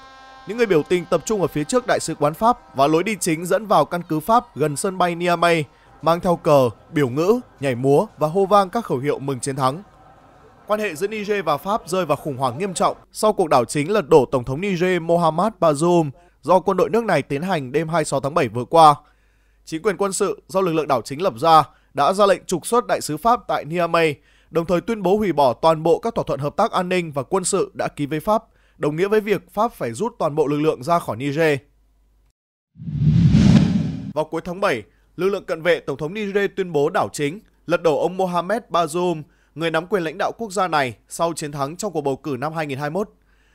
[SPEAKER 3] Những người biểu tình tập trung ở phía trước đại sứ quán Pháp và lối đi chính dẫn vào căn cứ Pháp gần sân bay Niamey, mang theo cờ, biểu ngữ, nhảy múa và hô vang các khẩu hiệu mừng chiến thắng quan hệ giữa Niger và Pháp rơi vào khủng hoảng nghiêm trọng sau cuộc đảo chính lật đổ Tổng thống Niger Mohamed Bazoum do quân đội nước này tiến hành đêm 26 tháng 7 vừa qua. Chính quyền quân sự do lực lượng đảo chính lập ra đã ra lệnh trục xuất đại sứ Pháp tại Niamey, đồng thời tuyên bố hủy bỏ toàn bộ các thỏa thuận hợp tác an ninh và quân sự đã ký với Pháp, đồng nghĩa với việc Pháp phải rút toàn bộ lực lượng ra khỏi Niger. Vào cuối tháng 7, lực lượng cận vệ Tổng thống Niger tuyên bố đảo chính, lật đổ ông Mohamed Bazoum người nắm quyền lãnh đạo quốc gia này sau chiến thắng trong cuộc bầu cử năm 2021.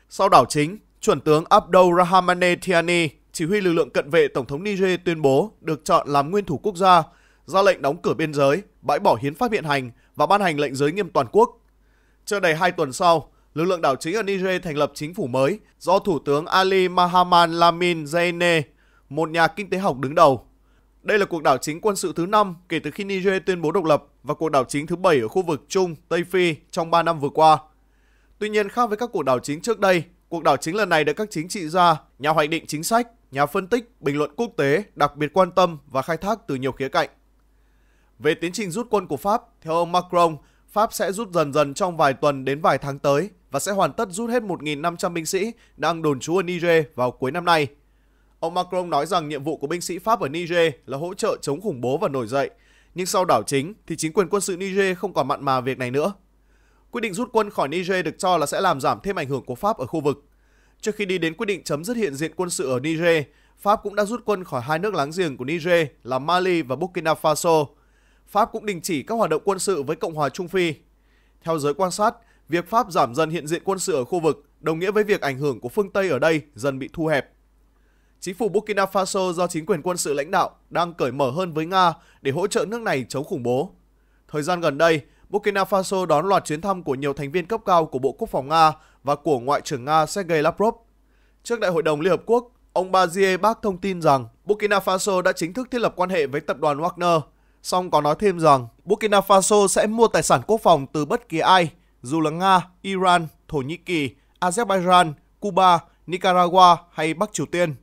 [SPEAKER 3] Sau đảo chính, chuẩn tướng Abdul Rahmane Tiani, chỉ huy lực lượng cận vệ Tổng thống Niger tuyên bố được chọn làm nguyên thủ quốc gia, ra lệnh đóng cửa biên giới, bãi bỏ hiến pháp hiện hành và ban hành lệnh giới nghiêm toàn quốc. Chưa đầy 2 tuần sau, lực lượng đảo chính ở Niger thành lập chính phủ mới do Thủ tướng Ali Mahaman Lamin Zaine, một nhà kinh tế học đứng đầu. Đây là cuộc đảo chính quân sự thứ 5 kể từ khi Niger tuyên bố độc lập và cuộc đảo chính thứ 7 ở khu vực Trung, Tây Phi trong 3 năm vừa qua. Tuy nhiên khác với các cuộc đảo chính trước đây, cuộc đảo chính lần này được các chính trị gia, nhà hoạch định chính sách, nhà phân tích, bình luận quốc tế đặc biệt quan tâm và khai thác từ nhiều khía cạnh. Về tiến trình rút quân của Pháp, theo ông Macron, Pháp sẽ rút dần dần trong vài tuần đến vài tháng tới và sẽ hoàn tất rút hết 1.500 binh sĩ đang đồn trú ở Niger vào cuối năm nay. Ông Macron nói rằng nhiệm vụ của binh sĩ Pháp ở Niger là hỗ trợ chống khủng bố và nổi dậy nhưng sau đảo chính thì chính quyền quân sự Niger không còn mặn mà việc này nữa. Quyết định rút quân khỏi Niger được cho là sẽ làm giảm thêm ảnh hưởng của Pháp ở khu vực. Trước khi đi đến quyết định chấm dứt hiện diện quân sự ở Niger, Pháp cũng đã rút quân khỏi hai nước láng giềng của Niger là Mali và Burkina Faso. Pháp cũng đình chỉ các hoạt động quân sự với Cộng hòa Trung Phi. Theo giới quan sát, việc Pháp giảm dần hiện diện quân sự ở khu vực đồng nghĩa với việc ảnh hưởng của phương Tây ở đây dần bị thu hẹp chính phủ Burkina Faso do chính quyền quân sự lãnh đạo đang cởi mở hơn với Nga để hỗ trợ nước này chống khủng bố. Thời gian gần đây, Burkina Faso đón loạt chuyến thăm của nhiều thành viên cấp cao của Bộ Quốc phòng Nga và của Ngoại trưởng Nga Sergei Lavrov. Trước Đại hội đồng Liên Hợp Quốc, ông Bazier Bác thông tin rằng Burkina Faso đã chính thức thiết lập quan hệ với tập đoàn Wagner, song có nói thêm rằng Burkina Faso sẽ mua tài sản quốc phòng từ bất kỳ ai, dù là Nga, Iran, Thổ Nhĩ Kỳ, Azerbaijan, Cuba, Nicaragua hay Bắc Triều Tiên.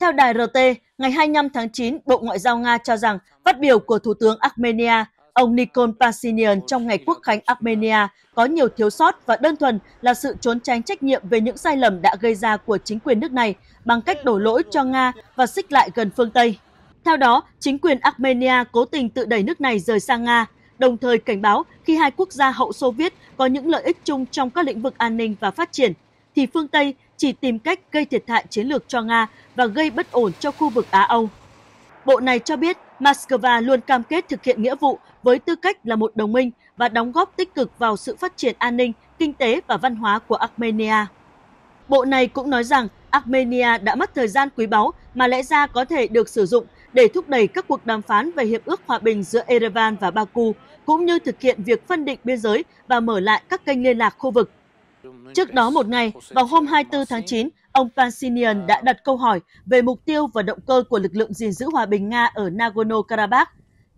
[SPEAKER 5] Theo đài RT, ngày 25 tháng 9, Bộ Ngoại giao Nga cho rằng phát biểu của Thủ tướng Armenia, ông Nikol Pashinyan trong ngày quốc khánh Armenia có nhiều thiếu sót và đơn thuần là sự trốn tránh trách nhiệm về những sai lầm đã gây ra của chính quyền nước này bằng cách đổ lỗi cho Nga và xích lại gần phương Tây. Theo đó, chính quyền Armenia cố tình tự đẩy nước này rời sang Nga, đồng thời cảnh báo khi hai quốc gia hậu Xô Viết có những lợi ích chung trong các lĩnh vực an ninh và phát triển, thì phương Tây chỉ tìm cách gây thiệt hại chiến lược cho Nga và gây bất ổn cho khu vực Á-Âu. Bộ này cho biết Moscow luôn cam kết thực hiện nghĩa vụ với tư cách là một đồng minh và đóng góp tích cực vào sự phát triển an ninh, kinh tế và văn hóa của Armenia. Bộ này cũng nói rằng Armenia đã mất thời gian quý báu mà lẽ ra có thể được sử dụng để thúc đẩy các cuộc đàm phán về hiệp ước hòa bình giữa Erevan và Baku, cũng như thực hiện việc phân định biên giới và mở lại các kênh liên lạc khu vực Trước đó một ngày, vào hôm 24 tháng 9, ông Pashinyan đã đặt câu hỏi về mục tiêu và động cơ của lực lượng gìn giữ hòa bình Nga ở Nagorno-Karabakh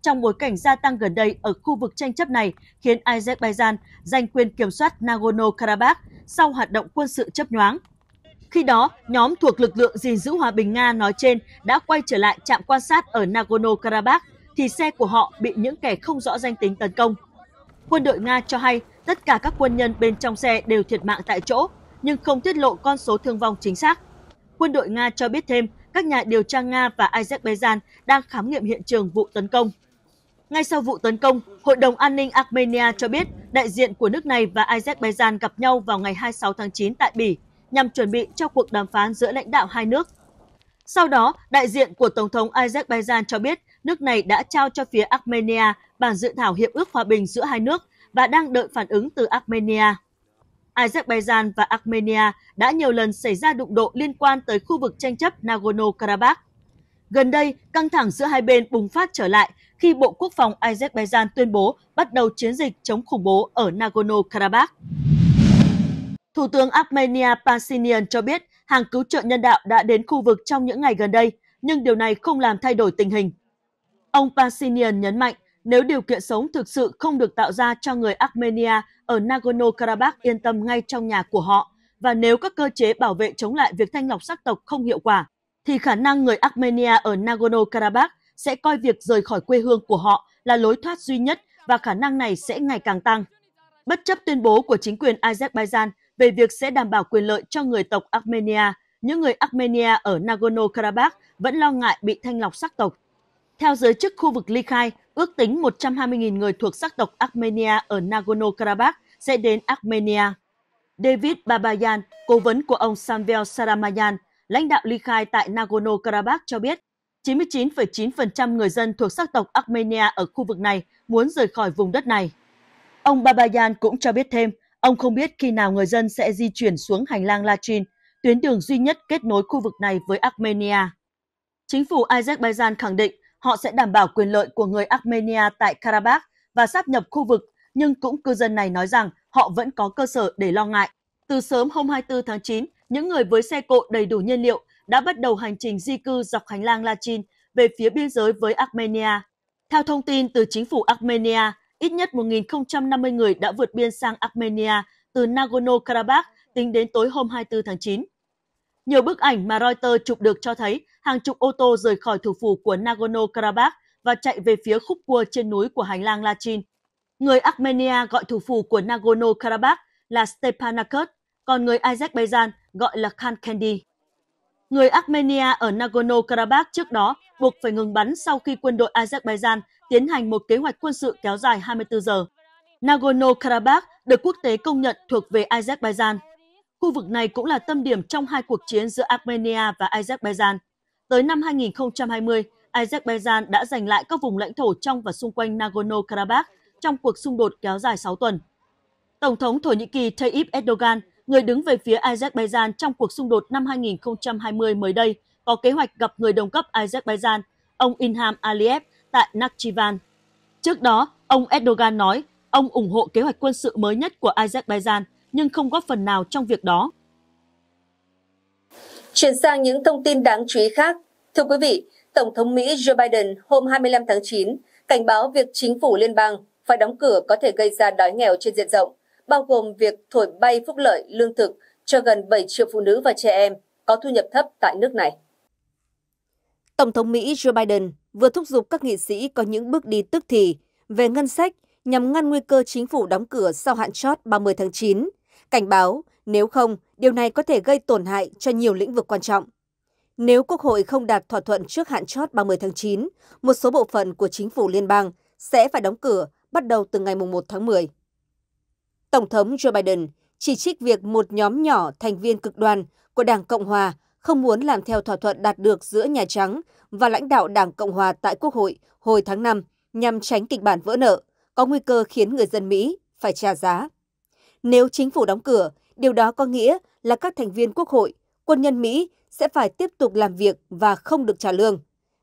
[SPEAKER 5] trong bối cảnh gia tăng gần đây ở khu vực tranh chấp này khiến Azerbaijan giành quyền kiểm soát Nagorno-Karabakh sau hoạt động quân sự chấp nhoáng. Khi đó, nhóm thuộc lực lượng gìn giữ hòa bình Nga nói trên đã quay trở lại trạm quan sát ở Nagorno-Karabakh thì xe của họ bị những kẻ không rõ danh tính tấn công. Quân đội Nga cho hay Tất cả các quân nhân bên trong xe đều thiệt mạng tại chỗ, nhưng không tiết lộ con số thương vong chính xác. Quân đội Nga cho biết thêm, các nhà điều tra Nga và Azerbaijan đang khám nghiệm hiện trường vụ tấn công. Ngay sau vụ tấn công, Hội đồng An ninh Armenia cho biết đại diện của nước này và Azerbaijan gặp nhau vào ngày 26 tháng 9 tại Bỉ nhằm chuẩn bị cho cuộc đàm phán giữa lãnh đạo hai nước. Sau đó, đại diện của Tổng thống Azerbaijan cho biết nước này đã trao cho phía Armenia bản dự thảo hiệp ước hòa bình giữa hai nước và đang đợi phản ứng từ Armenia. Azerbaijan và Armenia đã nhiều lần xảy ra đụng độ liên quan tới khu vực tranh chấp Nagorno-Karabakh. Gần đây, căng thẳng giữa hai bên bùng phát trở lại khi Bộ Quốc phòng Azerbaijan tuyên bố bắt đầu chiến dịch chống khủng bố ở Nagorno-Karabakh. Thủ tướng Armenia Pashinyan cho biết hàng cứu trợ nhân đạo đã đến khu vực trong những ngày gần đây, nhưng điều này không làm thay đổi tình hình. Ông Pashinyan nhấn mạnh nếu điều kiện sống thực sự không được tạo ra cho người Armenia ở Nagorno-Karabakh yên tâm ngay trong nhà của họ và nếu các cơ chế bảo vệ chống lại việc thanh lọc sắc tộc không hiệu quả, thì khả năng người Armenia ở Nagorno-Karabakh sẽ coi việc rời khỏi quê hương của họ là lối thoát duy nhất và khả năng này sẽ ngày càng tăng. Bất chấp tuyên bố của chính quyền Azerbaijan về việc sẽ đảm bảo quyền lợi cho người tộc Armenia, những người Armenia ở Nagorno-Karabakh vẫn lo ngại bị thanh lọc sắc tộc theo giới chức khu vực ly khai, ước tính 120.000 người thuộc sắc tộc Armenia ở Nagorno-Karabakh sẽ đến Armenia. David Babayan, cố vấn của ông Samvel Saramayan, lãnh đạo ly khai tại Nagorno-Karabakh cho biết 99,9% người dân thuộc sắc tộc Armenia ở khu vực này muốn rời khỏi vùng đất này. Ông Babayan cũng cho biết thêm, ông không biết khi nào người dân sẽ di chuyển xuống hành lang Lachin, tuyến đường duy nhất kết nối khu vực này với Armenia. Chính phủ Azerbaijan khẳng định Họ sẽ đảm bảo quyền lợi của người Armenia tại Karabakh và sáp nhập khu vực, nhưng cũng cư dân này nói rằng họ vẫn có cơ sở để lo ngại. Từ sớm hôm 24 tháng 9, những người với xe cộ đầy đủ nhiên liệu đã bắt đầu hành trình di cư dọc hành lang Lachin về phía biên giới với Armenia. Theo thông tin từ chính phủ Armenia, ít nhất 1.050 người đã vượt biên sang Armenia từ Nagorno-Karabakh tính đến tối hôm 24 tháng 9. Nhiều bức ảnh mà Reuters chụp được cho thấy hàng chục ô tô rời khỏi thủ phủ của Nagorno-Karabakh và chạy về phía khúc cua trên núi của hành lang Lachin. Người Armenia gọi thủ phủ của Nagorno-Karabakh là Stepanakert, còn người Azerbaijan gọi là Khankendi. Người Armenia ở Nagorno-Karabakh trước đó buộc phải ngừng bắn sau khi quân đội Azerbaijan tiến hành một kế hoạch quân sự kéo dài 24 giờ. Nagorno-Karabakh được quốc tế công nhận thuộc về Azerbaijan. Khu vực này cũng là tâm điểm trong hai cuộc chiến giữa Armenia và Azerbaijan. Tới năm 2020, Azerbaijan đã giành lại các vùng lãnh thổ trong và xung quanh Nagorno-Karabakh trong cuộc xung đột kéo dài 6 tuần. Tổng thống Thổ Nhĩ Kỳ Tayyip Erdogan, người đứng về phía Azerbaijan trong cuộc xung đột năm 2020 mới đây, có kế hoạch gặp người đồng cấp Azerbaijan, ông Inham Aliyev tại Nakhchivan. Trước đó, ông Erdogan nói ông ủng hộ kế hoạch quân sự mới nhất của Azerbaijan nhưng không góp phần nào trong việc đó.
[SPEAKER 1] Chuyển sang những thông tin đáng chú ý khác. Thưa quý vị, Tổng thống Mỹ Joe Biden hôm 25 tháng 9 cảnh báo việc chính phủ liên bang phải đóng cửa có thể gây ra đói nghèo trên diện rộng, bao gồm việc thổi bay phúc lợi lương thực cho gần 7 triệu phụ nữ và trẻ em có thu nhập thấp tại nước này. Tổng thống Mỹ Joe Biden vừa thúc giục các nghị sĩ có những bước đi tức thì về ngân sách nhằm ngăn nguy cơ chính phủ đóng cửa sau hạn chót 30 tháng 9, cảnh báo nếu không, điều này có thể gây tổn hại cho nhiều lĩnh vực quan trọng. Nếu Quốc hội không đạt thỏa thuận trước hạn chót 30 tháng 9, một số bộ phận của chính phủ liên bang sẽ phải đóng cửa bắt đầu từ ngày 1 tháng 10. Tổng thống Joe Biden chỉ trích việc một nhóm nhỏ thành viên cực đoan của Đảng Cộng Hòa không muốn làm theo thỏa thuận đạt được giữa Nhà Trắng và lãnh đạo Đảng Cộng Hòa tại Quốc hội hồi tháng 5 nhằm tránh kịch bản vỡ nợ, có nguy cơ khiến người dân Mỹ phải trả giá. Nếu chính phủ đóng cửa Điều đó có nghĩa là các thành viên Quốc hội, quân nhân Mỹ sẽ phải tiếp tục làm việc và không được trả lương.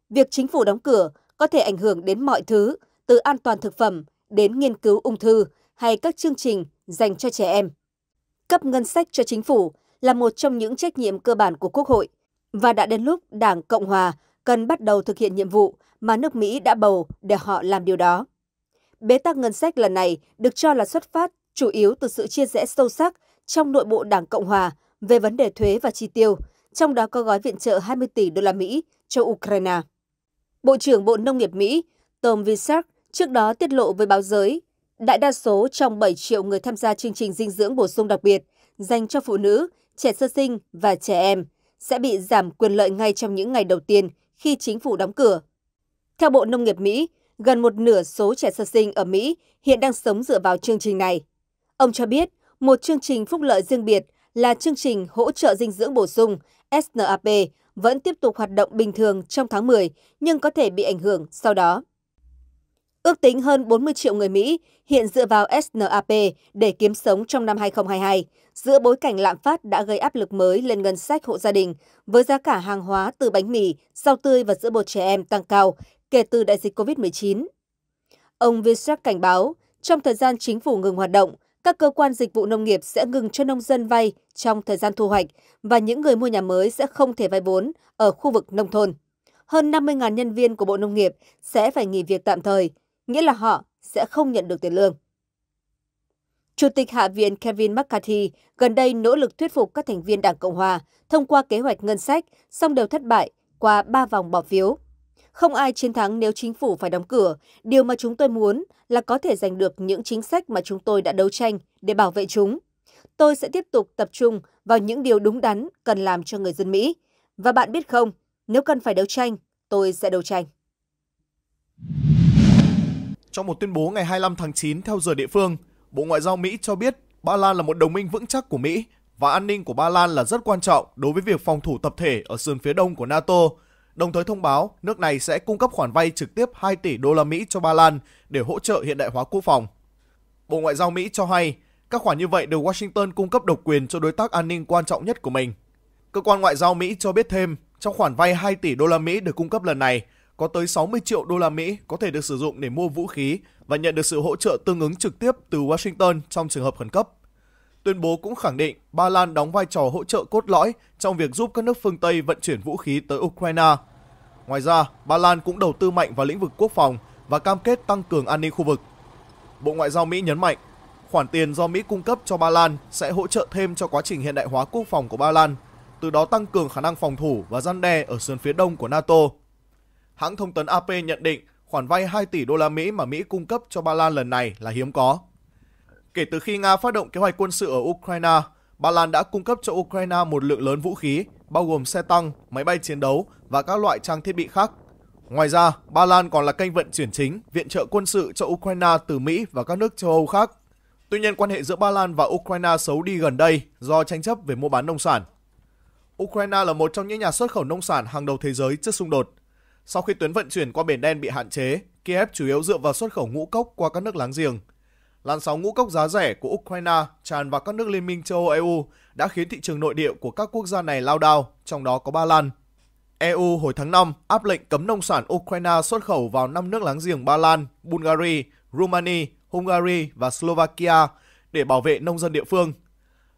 [SPEAKER 1] Việc chính phủ đóng cửa có thể ảnh hưởng đến mọi thứ, từ an toàn thực phẩm đến nghiên cứu ung thư hay các chương trình dành cho trẻ em. Cấp ngân sách cho chính phủ là một trong những trách nhiệm cơ bản của Quốc hội và đã đến lúc Đảng Cộng hòa cần bắt đầu thực hiện nhiệm vụ mà nước Mỹ đã bầu để họ làm điều đó. Bế tắc ngân sách lần này được cho là xuất phát chủ yếu từ sự chia rẽ sâu sắc trong nội bộ Đảng Cộng hòa về vấn đề thuế và chi tiêu, trong đó có gói viện trợ 20 tỷ đô la Mỹ cho Ukraine. Bộ trưởng Bộ Nông nghiệp Mỹ Tom Vilsack trước đó tiết lộ với báo giới, đại đa số trong 7 triệu người tham gia chương trình dinh dưỡng bổ sung đặc biệt dành cho phụ nữ, trẻ sơ sinh và trẻ em sẽ bị giảm quyền lợi ngay trong những ngày đầu tiên khi chính phủ đóng cửa. Theo Bộ Nông nghiệp Mỹ, gần một nửa số trẻ sơ sinh ở Mỹ hiện đang sống dựa vào chương trình này. Ông cho biết một chương trình phúc lợi riêng biệt là chương trình hỗ trợ dinh dưỡng bổ sung SNAP vẫn tiếp tục hoạt động bình thường trong tháng 10 nhưng có thể bị ảnh hưởng sau đó. Ước tính hơn 40 triệu người Mỹ hiện dựa vào SNAP để kiếm sống trong năm 2022, giữa bối cảnh lạm phát đã gây áp lực mới lên ngân sách hộ gia đình với giá cả hàng hóa từ bánh mì, rau tươi và sữa bột trẻ em tăng cao kể từ đại dịch COVID-19. Ông Vishak cảnh báo, trong thời gian chính phủ ngừng hoạt động, các cơ quan dịch vụ nông nghiệp sẽ ngừng cho nông dân vay trong thời gian thu hoạch và những người mua nhà mới sẽ không thể vay vốn ở khu vực nông thôn. Hơn 50.000 nhân viên của Bộ Nông nghiệp sẽ phải nghỉ việc tạm thời, nghĩa là họ sẽ không nhận được tiền lương. Chủ tịch Hạ viện Kevin McCarthy gần đây nỗ lực thuyết phục các thành viên Đảng Cộng Hòa thông qua kế hoạch ngân sách, song đều thất bại qua 3 vòng bỏ phiếu. Không ai chiến thắng nếu chính phủ phải đóng cửa. Điều mà chúng tôi muốn là có thể giành được những chính sách mà chúng tôi đã đấu tranh để bảo vệ chúng. Tôi sẽ tiếp tục tập trung vào những điều đúng đắn cần làm cho người dân Mỹ. Và bạn biết không, nếu cần phải đấu tranh, tôi sẽ đấu tranh.
[SPEAKER 3] Trong một tuyên bố ngày 25 tháng 9 theo giờ địa phương, Bộ Ngoại giao Mỹ cho biết Ba Lan là một đồng minh vững chắc của Mỹ và an ninh của Ba Lan là rất quan trọng đối với việc phòng thủ tập thể ở sườn phía đông của NATO đồng thời thông báo nước này sẽ cung cấp khoản vay trực tiếp 2 tỷ đô la Mỹ cho Ba Lan để hỗ trợ hiện đại hóa quốc phòng. Bộ Ngoại giao Mỹ cho hay, các khoản như vậy được Washington cung cấp độc quyền cho đối tác an ninh quan trọng nhất của mình. Cơ quan ngoại giao Mỹ cho biết thêm, trong khoản vay 2 tỷ đô la Mỹ được cung cấp lần này, có tới 60 triệu đô la Mỹ có thể được sử dụng để mua vũ khí và nhận được sự hỗ trợ tương ứng trực tiếp từ Washington trong trường hợp khẩn cấp. Tuyên bố cũng khẳng định Ba Lan đóng vai trò hỗ trợ cốt lõi trong việc giúp các nước phương Tây vận chuyển vũ khí tới Ukraine. Ngoài ra, Ba Lan cũng đầu tư mạnh vào lĩnh vực quốc phòng và cam kết tăng cường an ninh khu vực. Bộ Ngoại giao Mỹ nhấn mạnh, khoản tiền do Mỹ cung cấp cho Ba Lan sẽ hỗ trợ thêm cho quá trình hiện đại hóa quốc phòng của Ba Lan, từ đó tăng cường khả năng phòng thủ và gian đe ở sườn phía đông của NATO. Hãng thông tấn AP nhận định khoản vay 2 tỷ đô la Mỹ mà Mỹ cung cấp cho Ba Lan lần này là hiếm có. Kể từ khi Nga phát động kế hoạch quân sự ở Ukraine, Ba Lan đã cung cấp cho Ukraine một lượng lớn vũ khí, bao gồm xe tăng, máy bay chiến đấu và các loại trang thiết bị khác. Ngoài ra, Ba Lan còn là kênh vận chuyển chính, viện trợ quân sự cho Ukraine từ Mỹ và các nước châu Âu khác. Tuy nhiên, quan hệ giữa Ba Lan và Ukraine xấu đi gần đây do tranh chấp về mua bán nông sản. Ukraine là một trong những nhà xuất khẩu nông sản hàng đầu thế giới trước xung đột. Sau khi tuyến vận chuyển qua Biển Đen bị hạn chế, Kiev chủ yếu dựa vào xuất khẩu ngũ cốc qua các nước láng giềng – làn sóng ngũ cốc giá rẻ của Ukraine tràn vào các nước liên minh châu Âu EU đã khiến thị trường nội địa của các quốc gia này lao đao, trong đó có Ba Lan. EU hồi tháng 5 áp lệnh cấm nông sản Ukraine xuất khẩu vào 5 nước láng giềng Ba Lan, Bulgaria, Romania, Hungary và Slovakia để bảo vệ nông dân địa phương.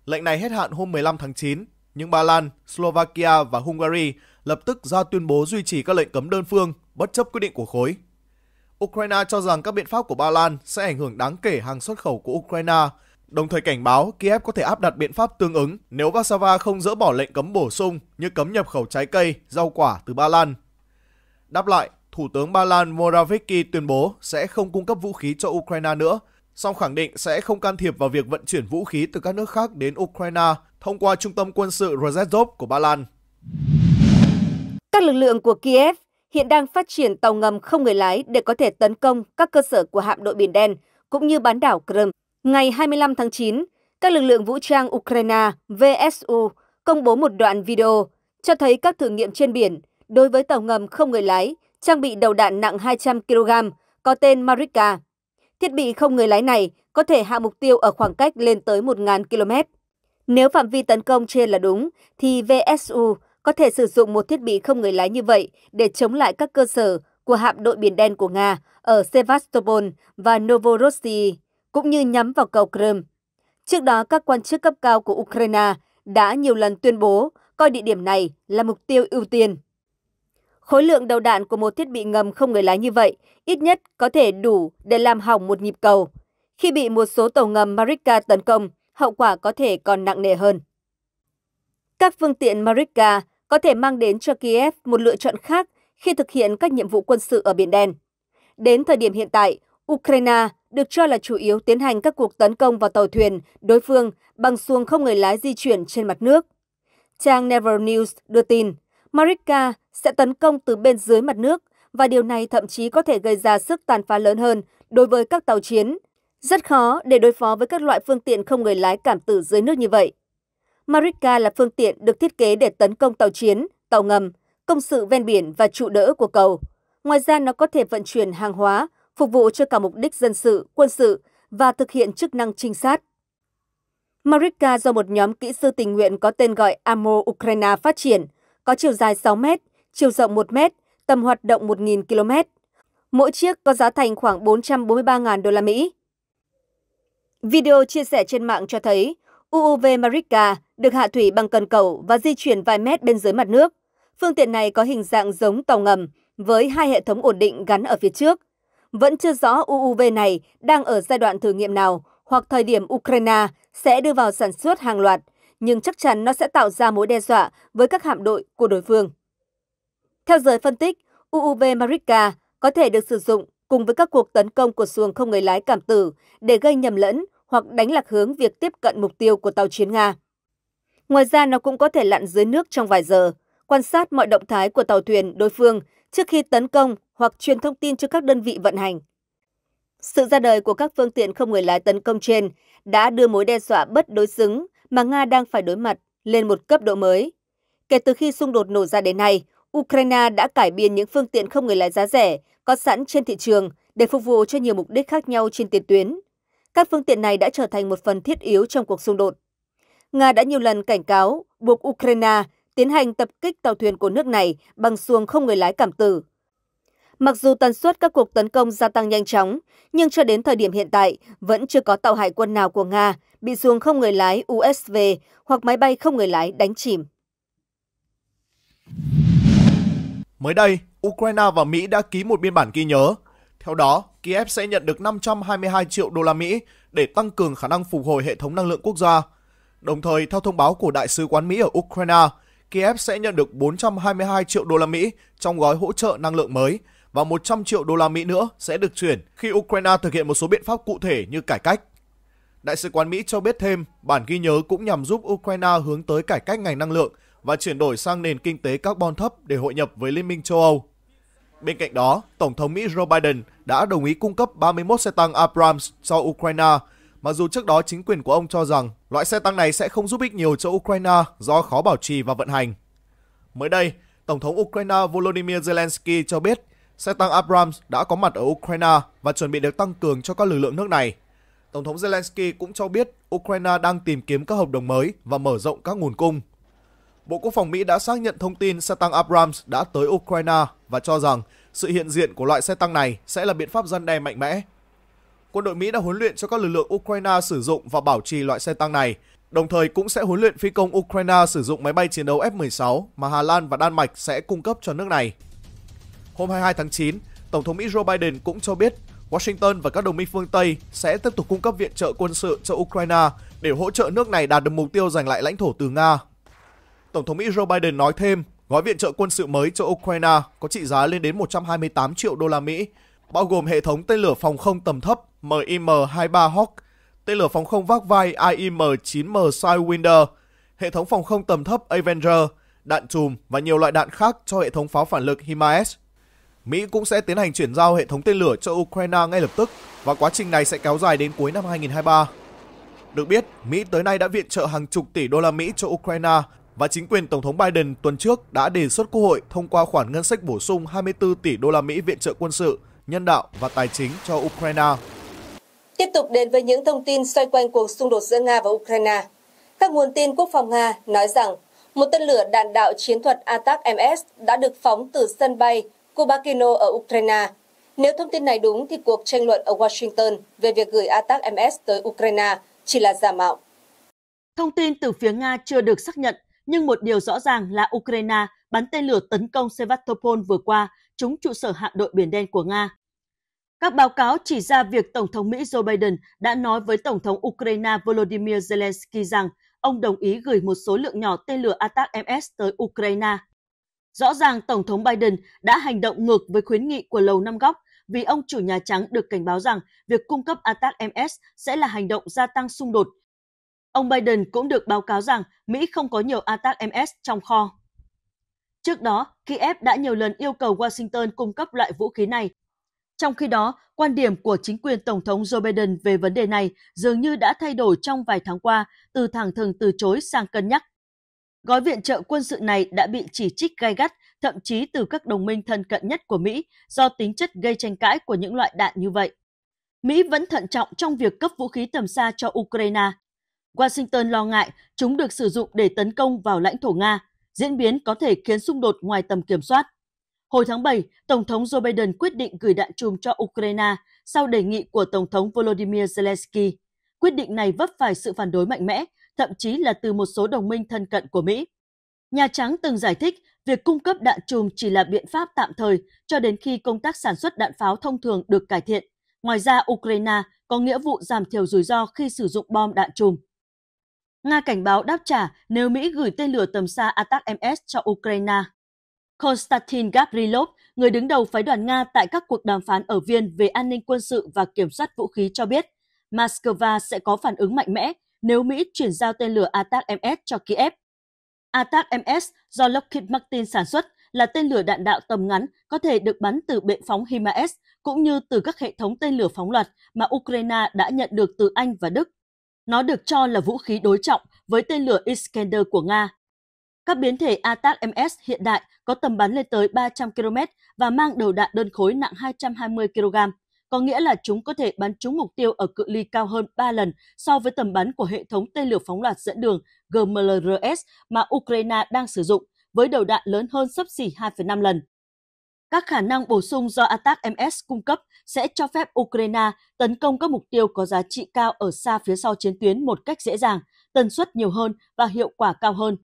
[SPEAKER 3] Lệnh này hết hạn hôm 15 tháng 9, nhưng Ba Lan, Slovakia và Hungary lập tức ra tuyên bố duy trì các lệnh cấm đơn phương bất chấp quyết định của khối. Ukraine cho rằng các biện pháp của Ba Lan sẽ ảnh hưởng đáng kể hàng xuất khẩu của Ukraine, đồng thời cảnh báo Kiev có thể áp đặt biện pháp tương ứng nếu Warsaw không dỡ bỏ lệnh cấm bổ sung như cấm nhập khẩu trái cây, rau quả từ Ba Lan. Đáp lại, Thủ tướng Ba Lan Morawiecki tuyên bố sẽ không cung cấp vũ khí cho Ukraine nữa, song khẳng định sẽ không can thiệp vào việc vận chuyển vũ khí từ các nước khác đến Ukraine thông qua trung tâm quân sự Rozhdov của Ba Lan.
[SPEAKER 1] Các lực lượng của Kiev hiện đang phát triển tàu ngầm không người lái để có thể tấn công các cơ sở của hạm đội Biển Đen cũng như bán đảo Crimea. Ngày 25 tháng 9, các lực lượng vũ trang Ukraine VSU công bố một đoạn video cho thấy các thử nghiệm trên biển đối với tàu ngầm không người lái trang bị đầu đạn nặng 200 kg có tên Marika. Thiết bị không người lái này có thể hạ mục tiêu ở khoảng cách lên tới 1.000 km. Nếu phạm vi tấn công trên là đúng, thì VSU có thể sử dụng một thiết bị không người lái như vậy để chống lại các cơ sở của hạm đội Biển Đen của Nga ở Sevastopol và Novorossiy, cũng như nhắm vào cầu Crimea. Trước đó, các quan chức cấp cao của Ukraine đã nhiều lần tuyên bố coi địa điểm này là mục tiêu ưu tiên. Khối lượng đầu đạn của một thiết bị ngầm không người lái như vậy ít nhất có thể đủ để làm hỏng một nhịp cầu. Khi bị một số tàu ngầm Marika tấn công, hậu quả có thể còn nặng nề hơn. Các phương tiện Marika có thể mang đến cho Kiev một lựa chọn khác khi thực hiện các nhiệm vụ quân sự ở Biển Đen. Đến thời điểm hiện tại, Ukraine được cho là chủ yếu tiến hành các cuộc tấn công vào tàu thuyền đối phương bằng xuồng không người lái di chuyển trên mặt nước. Trang Never News đưa tin, Marika sẽ tấn công từ bên dưới mặt nước và điều này thậm chí có thể gây ra sức tàn phá lớn hơn đối với các tàu chiến. Rất khó để đối phó với các loại phương tiện không người lái cảm tử dưới nước như vậy. Marika là phương tiện được thiết kế để tấn công tàu chiến, tàu ngầm, công sự ven biển và trụ đỡ của cầu. Ngoài ra nó có thể vận chuyển hàng hóa, phục vụ cho cả mục đích dân sự, quân sự và thực hiện chức năng trinh sát. Marika do một nhóm kỹ sư tình nguyện có tên gọi AMO Ukraine phát triển, có chiều dài 6 m, chiều rộng 1 m, tầm hoạt động 1.000 km. Mỗi chiếc có giá thành khoảng 443.000 đô la Mỹ. Video chia sẻ trên mạng cho thấy UUV Marika được hạ thủy bằng cần cầu và di chuyển vài mét bên dưới mặt nước. Phương tiện này có hình dạng giống tàu ngầm với hai hệ thống ổn định gắn ở phía trước. Vẫn chưa rõ UUV này đang ở giai đoạn thử nghiệm nào hoặc thời điểm Ukraine sẽ đưa vào sản xuất hàng loạt, nhưng chắc chắn nó sẽ tạo ra mối đe dọa với các hạm đội của đối phương. Theo giới phân tích, UUV Marika có thể được sử dụng cùng với các cuộc tấn công của xuồng không người lái cảm tử để gây nhầm lẫn hoặc đánh lạc hướng việc tiếp cận mục tiêu của tàu chiến Nga. Ngoài ra nó cũng có thể lặn dưới nước trong vài giờ, quan sát mọi động thái của tàu thuyền đối phương trước khi tấn công hoặc truyền thông tin cho các đơn vị vận hành. Sự ra đời của các phương tiện không người lái tấn công trên đã đưa mối đe dọa bất đối xứng mà Nga đang phải đối mặt lên một cấp độ mới. Kể từ khi xung đột nổ ra đến nay, Ukraine đã cải biên những phương tiện không người lái giá rẻ có sẵn trên thị trường để phục vụ cho nhiều mục đích khác nhau trên tiền tuyến. Các phương tiện này đã trở thành một phần thiết yếu trong cuộc xung đột. Nga đã nhiều lần cảnh cáo buộc Ukraine tiến hành tập kích tàu thuyền của nước này bằng xuồng không người lái cảm tử. Mặc dù tần suất các cuộc tấn công gia tăng nhanh chóng, nhưng cho đến thời điểm hiện tại vẫn chưa có tàu hải quân nào của Nga bị xuồng không người lái USV hoặc máy bay không người lái đánh chìm.
[SPEAKER 3] Mới đây, Ukraine và Mỹ đã ký một biên bản ghi nhớ. Theo đó, Kiev sẽ nhận được 522 triệu đô la Mỹ để tăng cường khả năng phục hồi hệ thống năng lượng quốc gia – Đồng thời, theo thông báo của Đại sứ quán Mỹ ở Ukraine, Kiev sẽ nhận được 422 triệu đô la Mỹ trong gói hỗ trợ năng lượng mới và 100 triệu đô la Mỹ nữa sẽ được chuyển khi Ukraine thực hiện một số biện pháp cụ thể như cải cách. Đại sứ quán Mỹ cho biết thêm, bản ghi nhớ cũng nhằm giúp Ukraine hướng tới cải cách ngành năng lượng và chuyển đổi sang nền kinh tế carbon thấp để hội nhập với Liên minh châu Âu. Bên cạnh đó, Tổng thống Mỹ Joe Biden đã đồng ý cung cấp 31 xe tăng Abrams cho Ukraine mặc dù trước đó chính quyền của ông cho rằng loại xe tăng này sẽ không giúp ích nhiều cho Ukraine do khó bảo trì và vận hành. Mới đây, Tổng thống Ukraine Volodymyr Zelensky cho biết xe tăng Abrams đã có mặt ở Ukraine và chuẩn bị được tăng cường cho các lực lượng nước này. Tổng thống Zelensky cũng cho biết Ukraine đang tìm kiếm các hợp đồng mới và mở rộng các nguồn cung. Bộ Quốc phòng Mỹ đã xác nhận thông tin xe tăng Abrams đã tới Ukraine và cho rằng sự hiện diện của loại xe tăng này sẽ là biện pháp gian đe mạnh mẽ quân đội Mỹ đã huấn luyện cho các lực lượng Ukraine sử dụng và bảo trì loại xe tăng này, đồng thời cũng sẽ huấn luyện phi công Ukraine sử dụng máy bay chiến đấu F-16 mà Hà Lan và Đan Mạch sẽ cung cấp cho nước này. Hôm 22 tháng 9, Tổng thống Mỹ Joe Biden cũng cho biết Washington và các đồng minh phương Tây sẽ tiếp tục cung cấp viện trợ quân sự cho Ukraine để hỗ trợ nước này đạt được mục tiêu giành lại lãnh thổ từ Nga. Tổng thống Mỹ Joe Biden nói thêm, gói viện trợ quân sự mới cho Ukraine có trị giá lên đến 128 triệu đô la Mỹ, bao gồm hệ thống tên lửa phòng không tầm thấp MIM-23 Hawk, tên lửa phòng không vác vai AIM-9M Sidewinder, hệ thống phòng không tầm thấp Avenger, đạn chùm và nhiều loại đạn khác cho hệ thống pháo phản lực HIMARS. Mỹ cũng sẽ tiến hành chuyển giao hệ thống tên lửa cho Ukraine ngay lập tức và quá trình này sẽ kéo dài đến cuối năm 2023. Được biết, Mỹ tới nay đã viện trợ hàng chục tỷ đô la Mỹ cho Ukraine và chính quyền Tổng thống Biden tuần trước đã đề xuất Quốc hội thông qua khoản ngân sách bổ sung 24 tỷ đô la Mỹ viện trợ quân sự nhân đạo và tài chính cho Ukraine.
[SPEAKER 1] Tiếp tục đến với những thông tin xoay quanh cuộc xung đột giữa Nga và Ukraine. Các nguồn tin quốc phòng Nga nói rằng một tên lửa đạn đạo chiến thuật Atak-MS đã được phóng từ sân bay Kubakino ở Ukraine. Nếu thông tin này đúng thì cuộc tranh luận ở Washington về việc gửi Atak-MS tới Ukraine chỉ là giả mạo.
[SPEAKER 5] Thông tin từ phía Nga chưa được xác nhận, nhưng một điều rõ ràng là Ukraine bắn tên lửa tấn công Sevastopol vừa qua trúng trụ sở hạm đội Biển Đen của Nga. Các báo cáo chỉ ra việc Tổng thống Mỹ Joe Biden đã nói với Tổng thống Ukraine Volodymyr Zelensky rằng ông đồng ý gửi một số lượng nhỏ tên lửa ATAC-MS tới Ukraine. Rõ ràng Tổng thống Biden đã hành động ngược với khuyến nghị của Lầu Năm Góc vì ông chủ Nhà Trắng được cảnh báo rằng việc cung cấp ATAC-MS sẽ là hành động gia tăng xung đột. Ông Biden cũng được báo cáo rằng Mỹ không có nhiều ATAC-MS trong kho. Trước đó, Kiev đã nhiều lần yêu cầu Washington cung cấp loại vũ khí này. Trong khi đó, quan điểm của chính quyền Tổng thống Joe Biden về vấn đề này dường như đã thay đổi trong vài tháng qua, từ thẳng thừng từ chối sang cân nhắc. Gói viện trợ quân sự này đã bị chỉ trích gay gắt, thậm chí từ các đồng minh thân cận nhất của Mỹ do tính chất gây tranh cãi của những loại đạn như vậy. Mỹ vẫn thận trọng trong việc cấp vũ khí tầm xa cho Ukraine. Washington lo ngại chúng được sử dụng để tấn công vào lãnh thổ Nga diễn biến có thể khiến xung đột ngoài tầm kiểm soát. Hồi tháng 7, Tổng thống Joe Biden quyết định gửi đạn chùm cho Ukraine sau đề nghị của Tổng thống Volodymyr Zelensky. Quyết định này vấp phải sự phản đối mạnh mẽ, thậm chí là từ một số đồng minh thân cận của Mỹ. Nhà Trắng từng giải thích việc cung cấp đạn chùm chỉ là biện pháp tạm thời cho đến khi công tác sản xuất đạn pháo thông thường được cải thiện. Ngoài ra, Ukraine có nghĩa vụ giảm thiểu rủi ro khi sử dụng bom đạn chùm. Nga cảnh báo đáp trả nếu Mỹ gửi tên lửa tầm xa Atak-MS cho Ukraine. Konstantin Gavrilov, người đứng đầu phái đoàn Nga tại các cuộc đàm phán ở Viên về an ninh quân sự và kiểm soát vũ khí cho biết, Moscow sẽ có phản ứng mạnh mẽ nếu Mỹ chuyển giao tên lửa Atak-MS cho Kiev. Atak-MS do Lockheed Martin sản xuất là tên lửa đạn đạo tầm ngắn có thể được bắn từ bệ phóng HIMARS cũng như từ các hệ thống tên lửa phóng loạt mà Ukraine đã nhận được từ Anh và Đức nó được cho là vũ khí đối trọng với tên lửa Iskander của Nga. Các biến thể ATAC-MS hiện đại có tầm bắn lên tới 300 km và mang đầu đạn đơn khối nặng 220 kg, có nghĩa là chúng có thể bắn trúng mục tiêu ở cự ly cao hơn 3 lần so với tầm bắn của hệ thống tên lửa phóng loạt dẫn đường GMLRS mà Ukraine đang sử dụng với đầu đạn lớn hơn sấp xỉ 2,5 lần các khả năng bổ sung do ATAC-MS cung cấp sẽ cho phép Ukraine tấn công các mục tiêu có giá trị cao ở xa phía sau chiến tuyến một cách dễ dàng, tần suất nhiều hơn và hiệu quả cao hơn.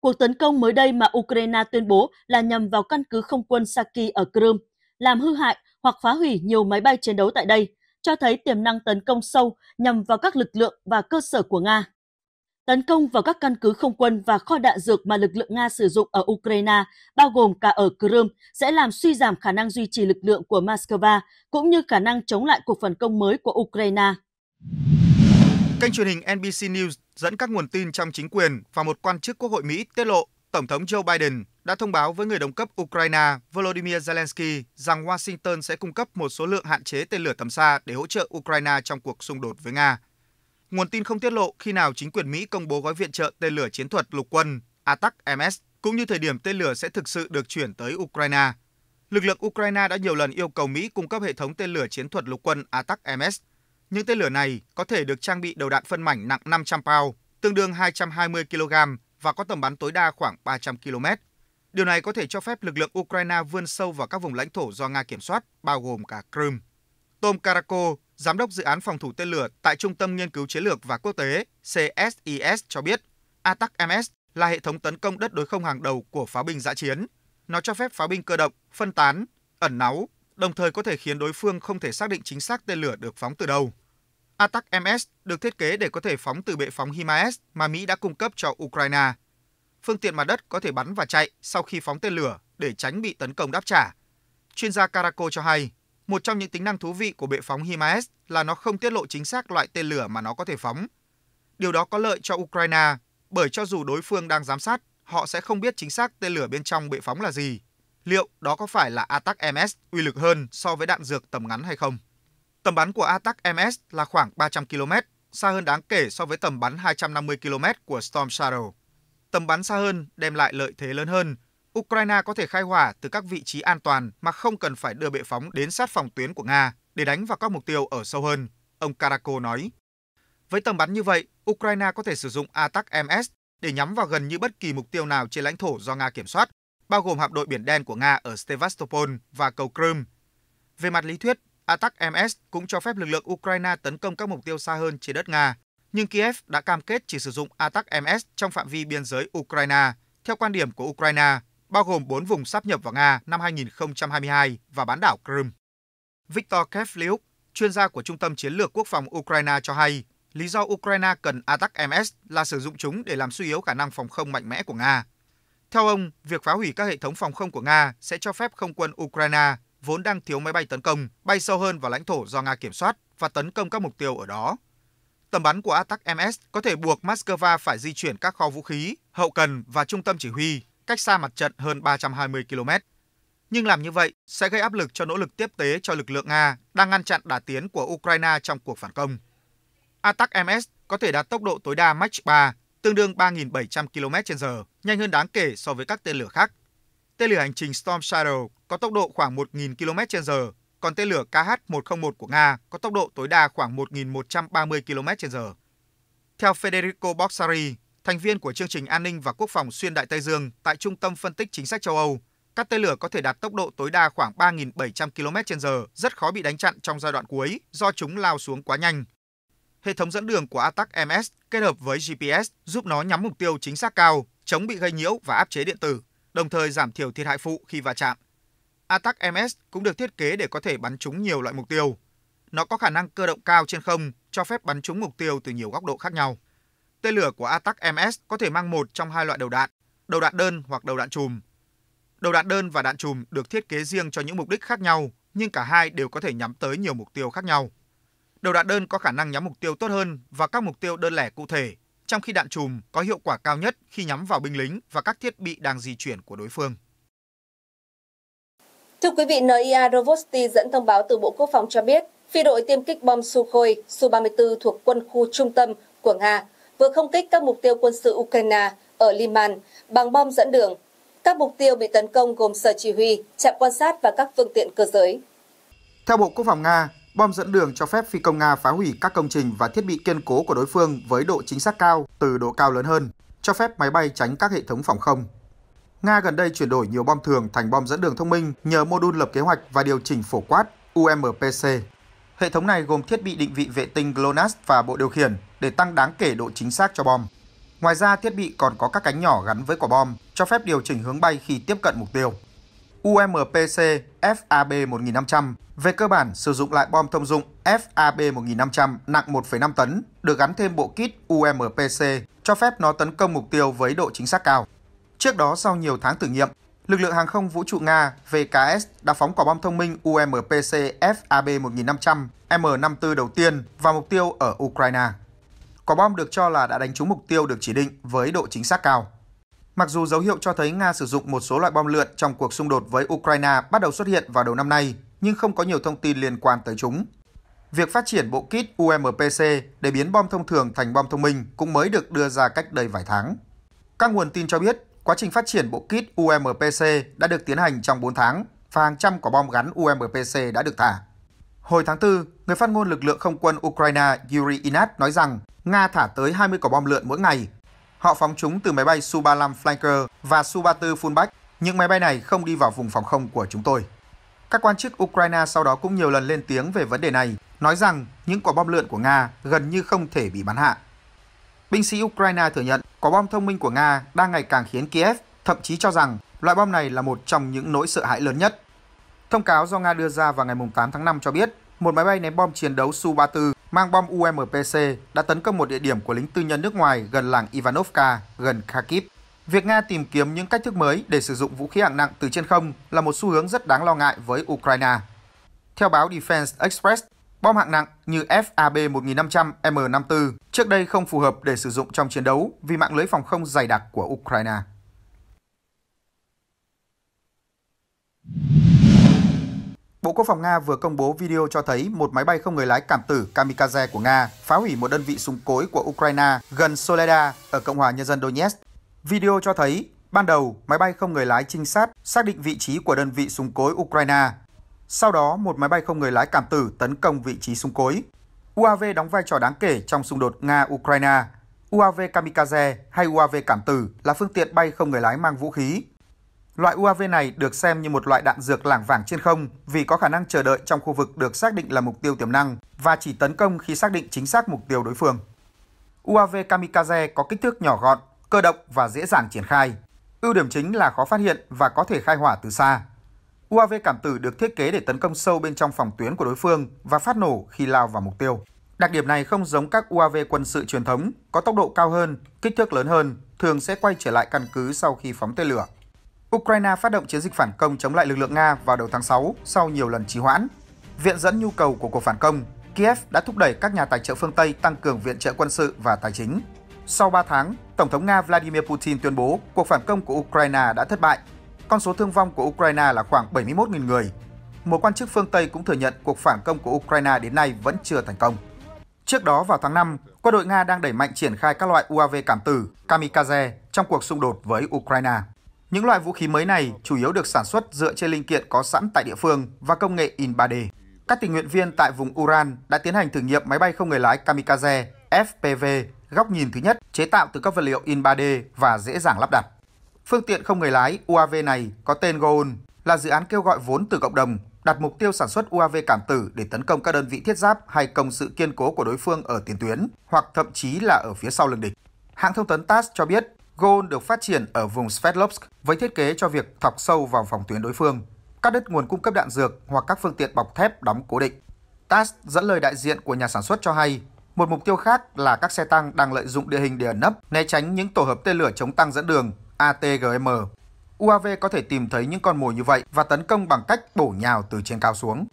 [SPEAKER 5] Cuộc tấn công mới đây mà Ukraine tuyên bố là nhằm vào căn cứ không quân Saki ở Crimea, làm hư hại hoặc phá hủy nhiều máy bay chiến đấu tại đây, cho thấy tiềm năng tấn công sâu nhằm vào các lực lượng và cơ sở của Nga tấn công vào các căn cứ không quân và kho đạn dược mà lực lượng Nga sử dụng ở Ukraine, bao gồm cả ở Crimea, sẽ làm suy giảm khả năng duy trì lực lượng của Moscow, cũng như khả năng chống lại cuộc phản công mới của Ukraine.
[SPEAKER 2] Kênh truyền hình NBC News dẫn các nguồn tin trong chính quyền và một quan chức Quốc hội Mỹ tiết lộ Tổng thống Joe Biden đã thông báo với người đồng cấp Ukraine Volodymyr Zelensky rằng Washington sẽ cung cấp một số lượng hạn chế tên lửa tầm xa để hỗ trợ Ukraine trong cuộc xung đột với Nga. Nguồn tin không tiết lộ khi nào chính quyền Mỹ công bố gói viện trợ tên lửa chiến thuật lục quân ATAC-MS cũng như thời điểm tên lửa sẽ thực sự được chuyển tới Ukraine. Lực lượng Ukraine đã nhiều lần yêu cầu Mỹ cung cấp hệ thống tên lửa chiến thuật lục quân ATAC-MS. Những tên lửa này có thể được trang bị đầu đạn phân mảnh nặng 500 pound, tương đương 220 kg và có tầm bắn tối đa khoảng 300 km. Điều này có thể cho phép lực lượng Ukraine vươn sâu vào các vùng lãnh thổ do Nga kiểm soát, bao gồm cả Crimea. Tom Karako, Giám đốc dự án phòng thủ tên lửa tại Trung tâm Nghiên cứu Chiến lược và Quốc tế CSIS cho biết, ATAC-MS là hệ thống tấn công đất đối không hàng đầu của pháo binh giã chiến. Nó cho phép pháo binh cơ động, phân tán, ẩn náu, đồng thời có thể khiến đối phương không thể xác định chính xác tên lửa được phóng từ đâu. ATAC-MS được thiết kế để có thể phóng từ bệ phóng HIMARS mà Mỹ đã cung cấp cho Ukraine. Phương tiện mặt đất có thể bắn và chạy sau khi phóng tên lửa để tránh bị tấn công đáp trả. Chuyên gia Caraco cho hay, một trong những tính năng thú vị của bệ phóng HIMARS là nó không tiết lộ chính xác loại tên lửa mà nó có thể phóng. Điều đó có lợi cho Ukraine bởi cho dù đối phương đang giám sát, họ sẽ không biết chính xác tên lửa bên trong bệ phóng là gì. Liệu đó có phải là ATAC MS uy lực hơn so với đạn dược tầm ngắn hay không? Tầm bắn của ATAC MS là khoảng 300 km, xa hơn đáng kể so với tầm bắn 250 km của Storm Shadow. Tầm bắn xa hơn đem lại lợi thế lớn hơn Ukraine có thể khai hỏa từ các vị trí an toàn mà không cần phải đưa bệ phóng đến sát phòng tuyến của Nga để đánh vào các mục tiêu ở sâu hơn, ông Karako nói. Với tầm bắn như vậy, Ukraine có thể sử dụng ATAC-MS để nhắm vào gần như bất kỳ mục tiêu nào trên lãnh thổ do Nga kiểm soát, bao gồm hạm đội Biển Đen của Nga ở Sevastopol và cầu Crimea. Về mặt lý thuyết, ATAC-MS cũng cho phép lực lượng Ukraine tấn công các mục tiêu xa hơn trên đất Nga, nhưng Kiev đã cam kết chỉ sử dụng ATAC-MS trong phạm vi biên giới Ukraine, theo quan điểm của Ukraine bao gồm 4 vùng sáp nhập vào Nga năm 2022 và bán đảo Crimea. Viktor Kefliuk, chuyên gia của Trung tâm Chiến lược Quốc phòng Ukraine cho hay, lý do Ukraine cần ATAC-MS là sử dụng chúng để làm suy yếu khả năng phòng không mạnh mẽ của Nga. Theo ông, việc phá hủy các hệ thống phòng không của Nga sẽ cho phép không quân Ukraine, vốn đang thiếu máy bay tấn công, bay sâu hơn vào lãnh thổ do Nga kiểm soát và tấn công các mục tiêu ở đó. Tầm bắn của ATAC-MS có thể buộc Moscow phải di chuyển các kho vũ khí, hậu cần và trung tâm chỉ huy cách xa mặt trận hơn 320 km. Nhưng làm như vậy sẽ gây áp lực cho nỗ lực tiếp tế cho lực lượng Nga đang ngăn chặn đà tiến của Ukraine trong cuộc phản công. ATAC-MS có thể đạt tốc độ tối đa Mach 3, tương đương 3.700 km h nhanh hơn đáng kể so với các tên lửa khác. Tên lửa hành trình Storm Shadow có tốc độ khoảng 1.000 km h còn tên lửa KH-101 của Nga có tốc độ tối đa khoảng 1.130 km h Theo Federico Boxari, thành viên của chương trình an ninh và quốc phòng xuyên Đại Tây Dương tại Trung tâm Phân tích Chính sách châu Âu, các tên lửa có thể đạt tốc độ tối đa khoảng 3.700 km/h, rất khó bị đánh chặn trong giai đoạn cuối do chúng lao xuống quá nhanh. Hệ thống dẫn đường của ATAC MS kết hợp với GPS giúp nó nhắm mục tiêu chính xác cao, chống bị gây nhiễu và áp chế điện tử, đồng thời giảm thiểu thiệt hại phụ khi va chạm. ATAC MS cũng được thiết kế để có thể bắn trúng nhiều loại mục tiêu. Nó có khả năng cơ động cao trên không, cho phép bắn trúng mục tiêu từ nhiều góc độ khác nhau. Tên lửa của Atac MS có thể mang một trong hai loại đầu đạn, đầu đạn đơn hoặc đầu đạn chùm. Đầu đạn đơn và đạn chùm được thiết kế riêng cho những mục đích khác nhau, nhưng cả hai đều có thể nhắm tới nhiều mục tiêu khác nhau. Đầu đạn đơn có khả năng nhắm mục tiêu tốt hơn và các mục tiêu đơn lẻ cụ thể, trong khi đạn chùm có hiệu quả cao nhất khi nhắm vào binh lính và các thiết bị đang di chuyển của đối phương.
[SPEAKER 1] Thưa quý vị, NIA Rovosti dẫn thông báo từ Bộ Quốc phòng cho biết, phi đội tiêm kích bom Sukhoi Su-34 thuộc quân khu trung tâm của Nga vừa không kích các mục tiêu quân sự Ukraine ở Liman bằng bom dẫn đường. Các mục tiêu bị tấn công gồm sở chỉ huy, trạm quan sát và các phương tiện cơ giới.
[SPEAKER 2] Theo Bộ Quốc phòng Nga, bom dẫn đường cho phép phi công Nga phá hủy các công trình và thiết bị kiên cố của đối phương với độ chính xác cao từ độ cao lớn hơn, cho phép máy bay tránh các hệ thống phòng không. Nga gần đây chuyển đổi nhiều bom thường thành bom dẫn đường thông minh nhờ mô đun lập kế hoạch và điều chỉnh phổ quát UMPC. Hệ thống này gồm thiết bị định vị vệ tinh GLONASS và bộ điều khiển, để tăng đáng kể độ chính xác cho bom. Ngoài ra, thiết bị còn có các cánh nhỏ gắn với quả bom, cho phép điều chỉnh hướng bay khi tiếp cận mục tiêu. UMPC FAB 1500 về cơ bản sử dụng lại bom thông dụng FAB 1500 nặng 1,5 tấn, được gắn thêm bộ kit UMPC cho phép nó tấn công mục tiêu với độ chính xác cao. Trước đó sau nhiều tháng thử nghiệm, lực lượng hàng không vũ trụ Nga VKS đã phóng quả bom thông minh UMPC FAB 1500 M54 đầu tiên vào mục tiêu ở Ukraine. Quả bom được cho là đã đánh trúng mục tiêu được chỉ định với độ chính xác cao. Mặc dù dấu hiệu cho thấy Nga sử dụng một số loại bom lượn trong cuộc xung đột với Ukraine bắt đầu xuất hiện vào đầu năm nay, nhưng không có nhiều thông tin liên quan tới chúng. Việc phát triển bộ kit UMPC để biến bom thông thường thành bom thông minh cũng mới được đưa ra cách đây vài tháng. Các nguồn tin cho biết, quá trình phát triển bộ kit UMPC đã được tiến hành trong 4 tháng và hàng trăm quả bom gắn UMPC đã được thả. Hồi tháng 4, người phát ngôn lực lượng không quân Ukraine Yuri Inat nói rằng Nga thả tới 20 quả bom lượn mỗi ngày. Họ phóng chúng từ máy bay Su-35 Flanker và Su-34 Fullback. Những máy bay này không đi vào vùng phòng không của chúng tôi. Các quan chức Ukraine sau đó cũng nhiều lần lên tiếng về vấn đề này, nói rằng những quả bom lượn của Nga gần như không thể bị bắn hạ. Binh sĩ Ukraine thừa nhận quả bom thông minh của Nga đang ngày càng khiến Kiev thậm chí cho rằng loại bom này là một trong những nỗi sợ hãi lớn nhất. Thông cáo do Nga đưa ra vào ngày 8 tháng 5 cho biết, một máy bay ném bom chiến đấu Su-34 mang bom UMPC đã tấn công một địa điểm của lính tư nhân nước ngoài gần làng Ivanovka, gần Kharkiv. Việc Nga tìm kiếm những cách thức mới để sử dụng vũ khí hạng nặng từ trên không là một xu hướng rất đáng lo ngại với Ukraine. Theo báo Defense Express, bom hạng nặng như FAB 1500 M54 trước đây không phù hợp để sử dụng trong chiến đấu vì mạng lưới phòng không dày đặc của Ukraine. Bộ Quốc phòng Nga vừa công bố video cho thấy một máy bay không người lái cảm tử kamikaze của Nga phá hủy một đơn vị súng cối của Ukraine gần Soleda ở Cộng hòa Nhân dân Donetsk. Video cho thấy, ban đầu, máy bay không người lái trinh sát xác định vị trí của đơn vị súng cối Ukraine. Sau đó, một máy bay không người lái cảm tử tấn công vị trí súng cối. UAV đóng vai trò đáng kể trong xung đột Nga-Ukraine. UAV kamikaze hay UAV cảm tử là phương tiện bay không người lái mang vũ khí, Loại UAV này được xem như một loại đạn dược lảng vảng trên không vì có khả năng chờ đợi trong khu vực được xác định là mục tiêu tiềm năng và chỉ tấn công khi xác định chính xác mục tiêu đối phương. UAV kamikaze có kích thước nhỏ gọn, cơ động và dễ dàng triển khai. Ưu điểm chính là khó phát hiện và có thể khai hỏa từ xa. UAV cảm tử được thiết kế để tấn công sâu bên trong phòng tuyến của đối phương và phát nổ khi lao vào mục tiêu. Đặc điểm này không giống các UAV quân sự truyền thống, có tốc độ cao hơn, kích thước lớn hơn, thường sẽ quay trở lại căn cứ sau khi phóng tên lửa. Ukraine phát động chiến dịch phản công chống lại lực lượng Nga vào đầu tháng 6 sau nhiều lần trì hoãn. Viện dẫn nhu cầu của cuộc phản công, Kiev đã thúc đẩy các nhà tài trợ phương Tây tăng cường viện trợ quân sự và tài chính. Sau 3 tháng, Tổng thống Nga Vladimir Putin tuyên bố cuộc phản công của Ukraine đã thất bại. Con số thương vong của Ukraine là khoảng 71.000 người. Một quan chức phương Tây cũng thừa nhận cuộc phản công của Ukraine đến nay vẫn chưa thành công. Trước đó vào tháng 5, quân đội Nga đang đẩy mạnh triển khai các loại UAV cảm tử, kamikaze trong cuộc xung đột với Ukraine. Những loại vũ khí mới này chủ yếu được sản xuất dựa trên linh kiện có sẵn tại địa phương và công nghệ in 3D. Các tình nguyện viên tại vùng Uran đã tiến hành thử nghiệm máy bay không người lái kamikaze FPV góc nhìn thứ nhất chế tạo từ các vật liệu in 3D và dễ dàng lắp đặt. Phương tiện không người lái UAV này có tên Goon là dự án kêu gọi vốn từ cộng đồng, đặt mục tiêu sản xuất UAV cảm tử để tấn công các đơn vị thiết giáp hay công sự kiên cố của đối phương ở tiền tuyến hoặc thậm chí là ở phía sau lưng địch. Hãng thông tấn TASS cho biết Gol được phát triển ở vùng Sverdlovsk với thiết kế cho việc thọc sâu vào phòng tuyến đối phương, cắt đứt nguồn cung cấp đạn dược hoặc các phương tiện bọc thép đóng cố định. TASS dẫn lời đại diện của nhà sản xuất cho hay, một mục tiêu khác là các xe tăng đang lợi dụng địa hình để ẩn nấp, né tránh những tổ hợp tên lửa chống tăng dẫn đường ATGM. UAV có thể tìm thấy những con mồi như vậy và tấn công bằng cách bổ nhào từ trên cao xuống.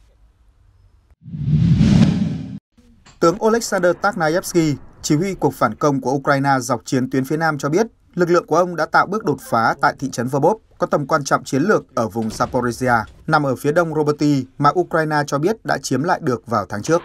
[SPEAKER 2] Tướng Oleksandr Takhnayevsky, chỉ huy cuộc phản công của Ukraine dọc chiến tuyến phía Nam cho biết lực lượng của ông đã tạo bước đột phá tại thị trấn Verbov, có tầm quan trọng chiến lược ở vùng Zaporizhia, nằm ở phía đông Roboty mà Ukraine cho biết đã chiếm lại được vào tháng trước.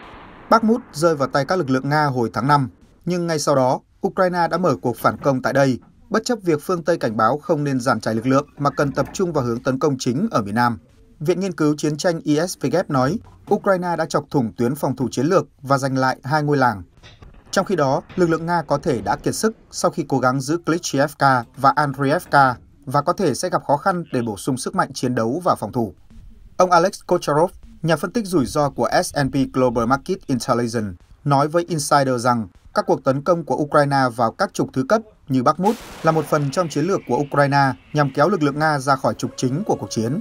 [SPEAKER 2] Bakhmut rơi vào tay các lực lượng Nga hồi tháng 5, nhưng ngay sau đó, Ukraine đã mở cuộc phản công tại đây, bất chấp việc phương Tây cảnh báo không nên giảm trải lực lượng mà cần tập trung vào hướng tấn công chính ở miền Nam. Viện Nghiên cứu Chiến tranh ISVG e nói, Ukraine đã chọc thủng tuyến phòng thủ chiến lược và giành lại hai ngôi làng trong khi đó, lực lượng Nga có thể đã kiệt sức sau khi cố gắng giữ Klitschevka và andrievka và có thể sẽ gặp khó khăn để bổ sung sức mạnh chiến đấu và phòng thủ. Ông Alex Kocharov, nhà phân tích rủi ro của S&P Global Market Intelligence, nói với Insider rằng các cuộc tấn công của Ukraine vào các trục thứ cấp như Bakhmut là một phần trong chiến lược của Ukraine nhằm kéo lực lượng Nga ra khỏi trục chính của cuộc chiến.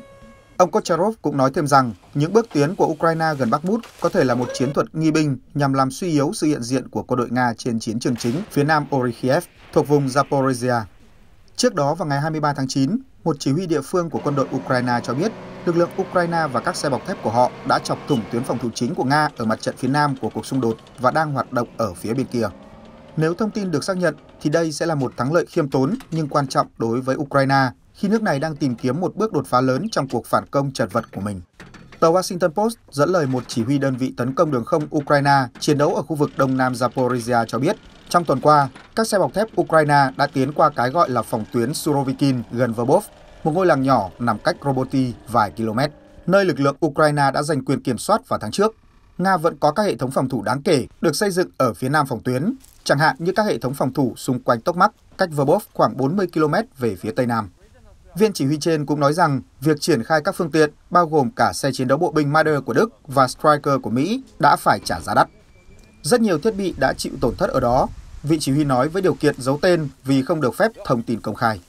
[SPEAKER 2] Ông Kocharov cũng nói thêm rằng những bước tiến của Ukraine gần Bakhmut có thể là một chiến thuật nghi binh nhằm làm suy yếu sự hiện diện của quân đội Nga trên chiến trường chính phía nam Orikiev thuộc vùng Zaporizhia. Trước đó vào ngày 23 tháng 9, một chỉ huy địa phương của quân đội Ukraine cho biết lực lượng Ukraine và các xe bọc thép của họ đã chọc thủng tuyến phòng thủ chính của Nga ở mặt trận phía nam của cuộc xung đột và đang hoạt động ở phía bên kia. Nếu thông tin được xác nhận thì đây sẽ là một thắng lợi khiêm tốn nhưng quan trọng đối với Ukraine khi nước này đang tìm kiếm một bước đột phá lớn trong cuộc phản công chật vật của mình. Tờ Washington Post dẫn lời một chỉ huy đơn vị tấn công đường không Ukraine chiến đấu ở khu vực đông nam Zaporizhia cho biết, trong tuần qua, các xe bọc thép Ukraine đã tiến qua cái gọi là phòng tuyến Surovikin gần Verbov, một ngôi làng nhỏ nằm cách Roboti vài km, nơi lực lượng Ukraine đã giành quyền kiểm soát vào tháng trước. Nga vẫn có các hệ thống phòng thủ đáng kể được xây dựng ở phía nam phòng tuyến, chẳng hạn như các hệ thống phòng thủ xung quanh Tokmak, cách Verbov khoảng 40 km về phía tây nam. Viên chỉ huy trên cũng nói rằng việc triển khai các phương tiện, bao gồm cả xe chiến đấu bộ binh Marder của Đức và Striker của Mỹ đã phải trả giá đắt. Rất nhiều thiết bị đã chịu tổn thất ở đó, vị chỉ huy nói với điều kiện giấu tên vì không được phép thông tin công khai.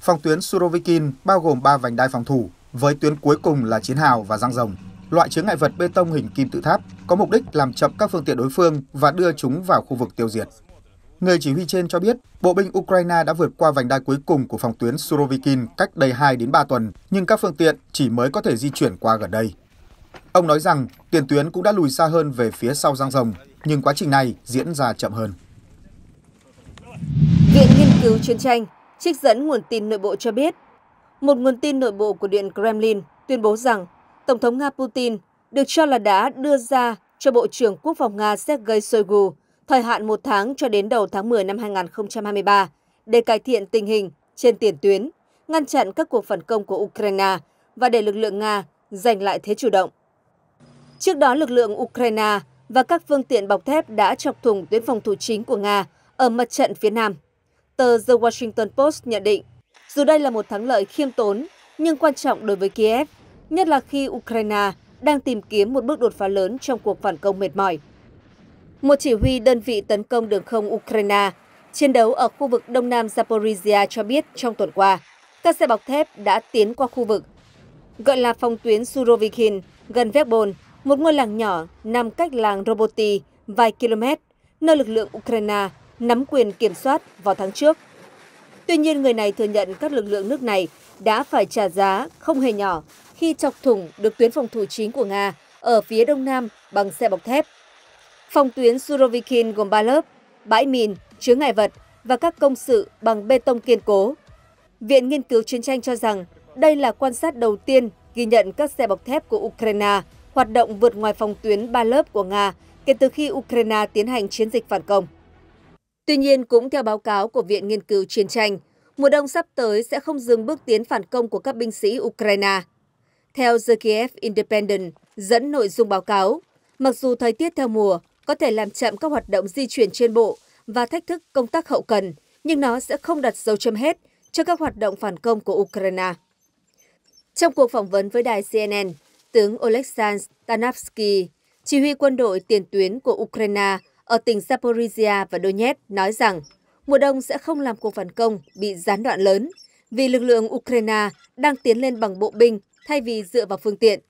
[SPEAKER 2] Phòng tuyến Surovikin bao gồm 3 vành đai phòng thủ, với tuyến cuối cùng là chiến hào và răng rồng, loại chứa ngại vật bê tông hình kim tự tháp, có mục đích làm chậm các phương tiện đối phương và đưa chúng vào khu vực tiêu diệt. Người chỉ huy trên cho biết, bộ binh Ukraine đã vượt qua vành đai cuối cùng của phòng tuyến Surovikin cách đây 2 đến 3 tuần, nhưng các phương tiện chỉ mới có thể di chuyển qua gần đây. Ông nói rằng tiền tuyến cũng đã lùi xa hơn về phía sau Giang Rồng, nhưng quá trình này diễn ra chậm hơn.
[SPEAKER 1] Viện Nghiên cứu Chiến tranh trích dẫn nguồn tin nội bộ cho biết, một nguồn tin nội bộ của Điện Kremlin tuyên bố rằng Tổng thống Nga Putin được cho là đã đưa ra cho Bộ trưởng Quốc phòng Nga Sergei Shoigu thời hạn một tháng cho đến đầu tháng 10 năm 2023 để cải thiện tình hình trên tiền tuyến, ngăn chặn các cuộc phản công của Ukraine và để lực lượng Nga giành lại thế chủ động. Trước đó, lực lượng Ukraine và các phương tiện bọc thép đã chọc thủng tuyến phòng thủ chính của Nga ở mặt trận phía Nam. Tờ The Washington Post nhận định, dù đây là một thắng lợi khiêm tốn nhưng quan trọng đối với Kiev, nhất là khi Ukraine đang tìm kiếm một bước đột phá lớn trong cuộc phản công mệt mỏi một chỉ huy đơn vị tấn công đường không Ukraine. Chiến đấu ở khu vực đông nam Zaporizhia cho biết trong tuần qua, các xe bọc thép đã tiến qua khu vực. Gọi là phòng tuyến Surovikin, gần Vekbon, một ngôi làng nhỏ nằm cách làng Roboti vài km, nơi lực lượng Ukraine nắm quyền kiểm soát vào tháng trước. Tuy nhiên, người này thừa nhận các lực lượng nước này đã phải trả giá không hề nhỏ khi chọc thủng được tuyến phòng thủ chính của Nga ở phía đông nam bằng xe bọc thép. Phòng tuyến Surovikin gồm 3 lớp, bãi mìn, chứa ngại vật và các công sự bằng bê tông kiên cố. Viện Nghiên cứu Chiến tranh cho rằng đây là quan sát đầu tiên ghi nhận các xe bọc thép của Ukraine hoạt động vượt ngoài phòng tuyến ba lớp của Nga kể từ khi Ukraine tiến hành chiến dịch phản công. Tuy nhiên, cũng theo báo cáo của Viện Nghiên cứu Chiến tranh, mùa đông sắp tới sẽ không dừng bước tiến phản công của các binh sĩ Ukraine. Theo The Kiev Independent dẫn nội dung báo cáo, mặc dù thời tiết theo mùa có thể làm chậm các hoạt động di chuyển trên bộ và thách thức công tác hậu cần, nhưng nó sẽ không đặt dấu chấm hết cho các hoạt động phản công của Ukraine. Trong cuộc phỏng vấn với đài CNN, tướng Oleksandr Tanavsky, chỉ huy quân đội tiền tuyến của Ukraine ở tỉnh Zaporizhia và Donetsk nói rằng mùa đông sẽ không làm cuộc phản công bị gián đoạn lớn vì lực lượng Ukraine đang tiến lên bằng bộ binh thay vì dựa vào phương tiện.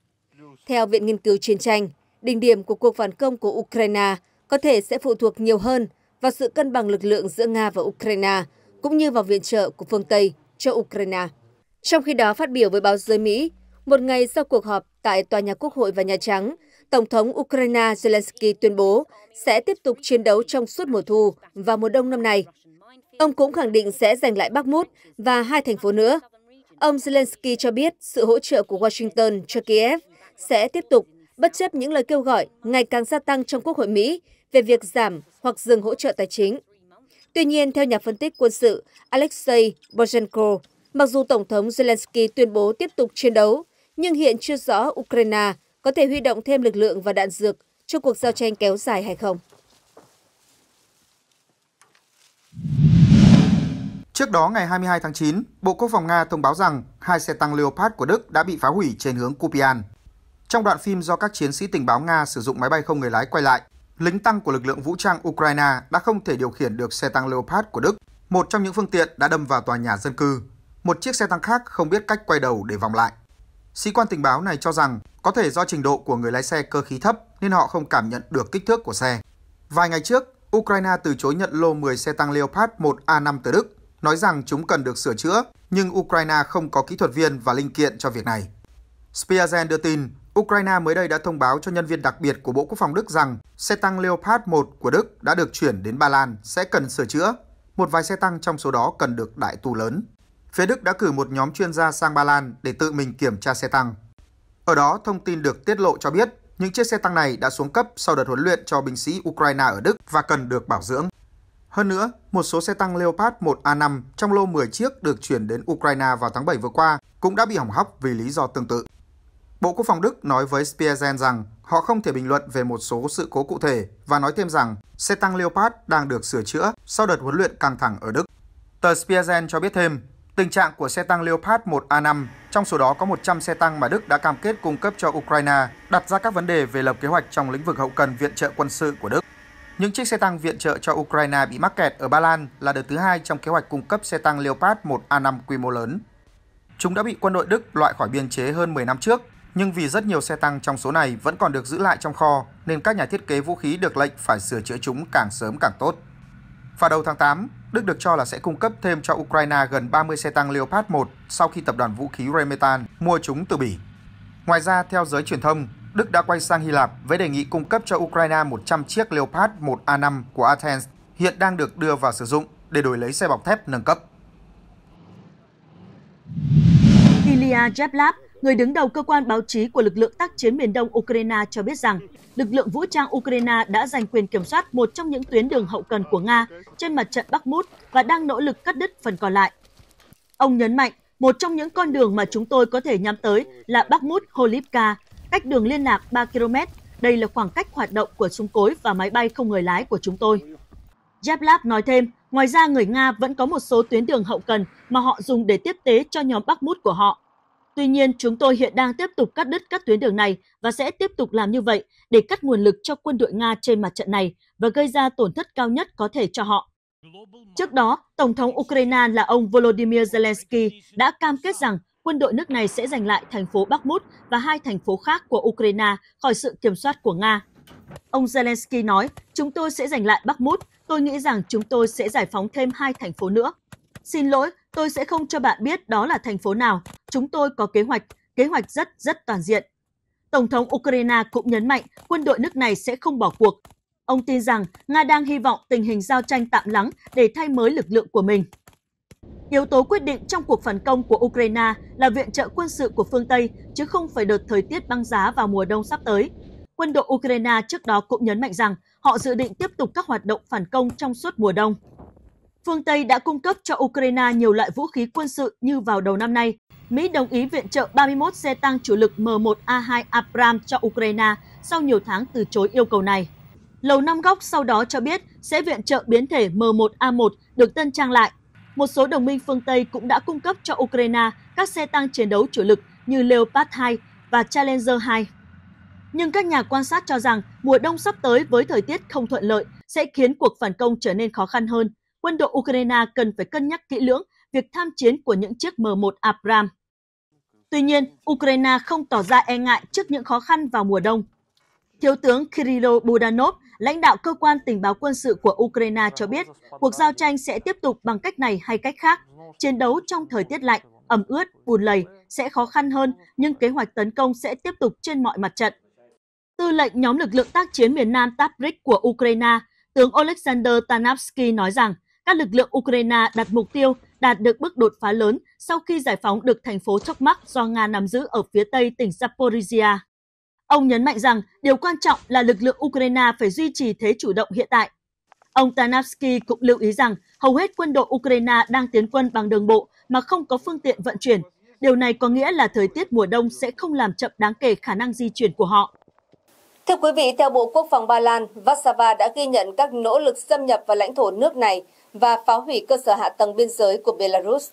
[SPEAKER 1] Theo Viện Nghiên cứu Chiến tranh, đỉnh điểm của cuộc phản công của Ukraine có thể sẽ phụ thuộc nhiều hơn vào sự cân bằng lực lượng giữa Nga và Ukraine, cũng như vào viện trợ của phương Tây cho Ukraine. Trong khi đó, phát biểu với báo giới Mỹ, một ngày sau cuộc họp tại Tòa nhà Quốc hội và Nhà Trắng, Tổng thống Ukraine Zelensky tuyên bố sẽ tiếp tục chiến đấu trong suốt mùa thu và mùa đông năm nay. Ông cũng khẳng định sẽ giành lại Bắc Mút và hai thành phố nữa. Ông Zelensky cho biết sự hỗ trợ của Washington cho Kiev sẽ tiếp tục bất chấp những lời kêu gọi ngày càng gia tăng trong Quốc hội Mỹ về việc giảm hoặc dừng hỗ trợ tài chính. Tuy nhiên, theo nhà phân tích quân sự Alexei Bozenko, mặc dù Tổng thống Zelensky tuyên bố tiếp tục chiến đấu, nhưng hiện chưa rõ Ukraine có thể huy động thêm lực lượng và đạn dược cho cuộc giao tranh kéo dài hay không.
[SPEAKER 2] Trước đó, ngày 22 tháng 9, Bộ Quốc phòng Nga thông báo rằng hai xe tăng Leopard của Đức đã bị phá hủy trên hướng Kupian. Trong đoạn phim do các chiến sĩ tình báo Nga sử dụng máy bay không người lái quay lại, lính tăng của lực lượng vũ trang Ukraine đã không thể điều khiển được xe tăng Leopard của Đức, một trong những phương tiện đã đâm vào tòa nhà dân cư. Một chiếc xe tăng khác không biết cách quay đầu để vòng lại. Sĩ quan tình báo này cho rằng có thể do trình độ của người lái xe cơ khí thấp nên họ không cảm nhận được kích thước của xe. Vài ngày trước, Ukraine từ chối nhận lô 10 xe tăng Leopard 1A5 từ Đức, nói rằng chúng cần được sửa chữa, nhưng Ukraine không có kỹ thuật viên và linh kiện cho việc này. spiegel đưa tin, Ukraine mới đây đã thông báo cho nhân viên đặc biệt của Bộ Quốc phòng Đức rằng xe tăng Leopard 1 của Đức đã được chuyển đến Ba Lan sẽ cần sửa chữa. Một vài xe tăng trong số đó cần được đại tu lớn. Phía Đức đã cử một nhóm chuyên gia sang Ba Lan để tự mình kiểm tra xe tăng. Ở đó, thông tin được tiết lộ cho biết những chiếc xe tăng này đã xuống cấp sau đợt huấn luyện cho binh sĩ Ukraine ở Đức và cần được bảo dưỡng. Hơn nữa, một số xe tăng Leopard 1A5 trong lô 10 chiếc được chuyển đến Ukraine vào tháng 7 vừa qua cũng đã bị hỏng hóc vì lý do tương tự. Bộ Quốc phòng Đức nói với Spiegel rằng họ không thể bình luận về một số sự cố cụ thể và nói thêm rằng xe tăng Leopard đang được sửa chữa sau đợt huấn luyện căng thẳng ở Đức. Tờ Spiegel cho biết thêm, tình trạng của xe tăng Leopard 1A5, trong số đó có 100 xe tăng mà Đức đã cam kết cung cấp cho Ukraine, đặt ra các vấn đề về lập kế hoạch trong lĩnh vực hậu cần viện trợ quân sự của Đức. Những chiếc xe tăng viện trợ cho Ukraine bị mắc kẹt ở Ba Lan là đợt thứ hai trong kế hoạch cung cấp xe tăng Leopard 1A5 quy mô lớn. Chúng đã bị quân đội Đức loại khỏi biên chế hơn 10 năm trước nhưng vì rất nhiều xe tăng trong số này vẫn còn được giữ lại trong kho nên các nhà thiết kế vũ khí được lệnh phải sửa chữa chúng càng sớm càng tốt. Vào đầu tháng 8, Đức được cho là sẽ cung cấp thêm cho Ukraine gần 30 xe tăng Leopard 1 sau khi tập đoàn vũ khí Remetan mua chúng từ Bỉ. Ngoài ra, theo giới truyền thông, Đức đã quay sang Hy Lạp với đề nghị cung cấp cho Ukraine 100 chiếc Leopard 1A5 của Athens hiện đang được đưa vào sử dụng để đổi lấy xe bọc thép nâng cấp.
[SPEAKER 5] Ilya Jeblab, người đứng đầu cơ quan báo chí của lực lượng tác chiến miền đông Ukraine cho biết rằng lực lượng vũ trang Ukraine đã giành quyền kiểm soát một trong những tuyến đường hậu cần của Nga trên mặt trận Bakhmut và đang nỗ lực cắt đứt phần còn lại. Ông nhấn mạnh, một trong những con đường mà chúng tôi có thể nhắm tới là Bakhmut Holivka, cách đường liên lạc 3 km. Đây là khoảng cách hoạt động của súng cối và máy bay không người lái của chúng tôi. Jeblab nói thêm, ngoài ra người Nga vẫn có một số tuyến đường hậu cần mà họ dùng để tiếp tế cho nhóm Bakhmut của họ Tuy nhiên, chúng tôi hiện đang tiếp tục cắt đứt các tuyến đường này và sẽ tiếp tục làm như vậy để cắt nguồn lực cho quân đội Nga trên mặt trận này và gây ra tổn thất cao nhất có thể cho họ. Trước đó, Tổng thống Ukraine là ông Volodymyr Zelensky đã cam kết rằng quân đội nước này sẽ giành lại thành phố Bakhmut và hai thành phố khác của Ukraine khỏi sự kiểm soát của Nga. Ông Zelensky nói, chúng tôi sẽ giành lại Bakhmut, tôi nghĩ rằng chúng tôi sẽ giải phóng thêm hai thành phố nữa. Xin lỗi, Tôi sẽ không cho bạn biết đó là thành phố nào. Chúng tôi có kế hoạch, kế hoạch rất rất toàn diện. Tổng thống Ukraine cũng nhấn mạnh quân đội nước này sẽ không bỏ cuộc. Ông tin rằng Nga đang hy vọng tình hình giao tranh tạm lắng để thay mới lực lượng của mình. Yếu tố quyết định trong cuộc phản công của Ukraine là viện trợ quân sự của phương Tây, chứ không phải đợt thời tiết băng giá vào mùa đông sắp tới. Quân đội Ukraine trước đó cũng nhấn mạnh rằng họ dự định tiếp tục các hoạt động phản công trong suốt mùa đông. Phương Tây đã cung cấp cho Ukraine nhiều loại vũ khí quân sự như vào đầu năm nay. Mỹ đồng ý viện trợ 31 xe tăng chủ lực M1A2 Abrams cho Ukraine sau nhiều tháng từ chối yêu cầu này. Lầu Năm Góc sau đó cho biết sẽ viện trợ biến thể M1A1 được tân trang lại. Một số đồng minh phương Tây cũng đã cung cấp cho Ukraine các xe tăng chiến đấu chủ lực như Leopard 2 và Challenger 2. Nhưng các nhà quan sát cho rằng mùa đông sắp tới với thời tiết không thuận lợi sẽ khiến cuộc phản công trở nên khó khăn hơn quân đội Ukraine cần phải cân nhắc kỹ lưỡng việc tham chiến của những chiếc M1 Abrams. Tuy nhiên, Ukraine không tỏ ra e ngại trước những khó khăn vào mùa đông. Thiếu tướng Kirilo Budanov, lãnh đạo cơ quan tình báo quân sự của Ukraine cho biết, cuộc giao tranh sẽ tiếp tục bằng cách này hay cách khác. Chiến đấu trong thời tiết lạnh, ẩm ướt, bùn lầy sẽ khó khăn hơn, nhưng kế hoạch tấn công sẽ tiếp tục trên mọi mặt trận. Tư lệnh nhóm lực lượng tác chiến miền Nam Tabrik của Ukraine, tướng Alexander Tanavsky nói rằng, các lực lượng Ukraine đặt mục tiêu đạt được bước đột phá lớn sau khi giải phóng được thành phố Chokmak do Nga nắm giữ ở phía tây tỉnh Zaporizhia. Ông nhấn mạnh rằng điều quan trọng là lực lượng Ukraine phải duy trì thế chủ động hiện tại. Ông Tanavsky cũng lưu ý rằng hầu hết quân đội Ukraine đang tiến quân bằng đường bộ mà không có phương tiện vận chuyển. Điều này có nghĩa là thời tiết mùa đông sẽ không làm chậm đáng kể khả năng di chuyển của họ. Thưa quý vị, theo Bộ Quốc phòng Ba Lan, Warsaw đã ghi nhận
[SPEAKER 1] các nỗ lực xâm nhập vào lãnh thổ nước này và phá hủy cơ sở hạ tầng biên giới của Belarus.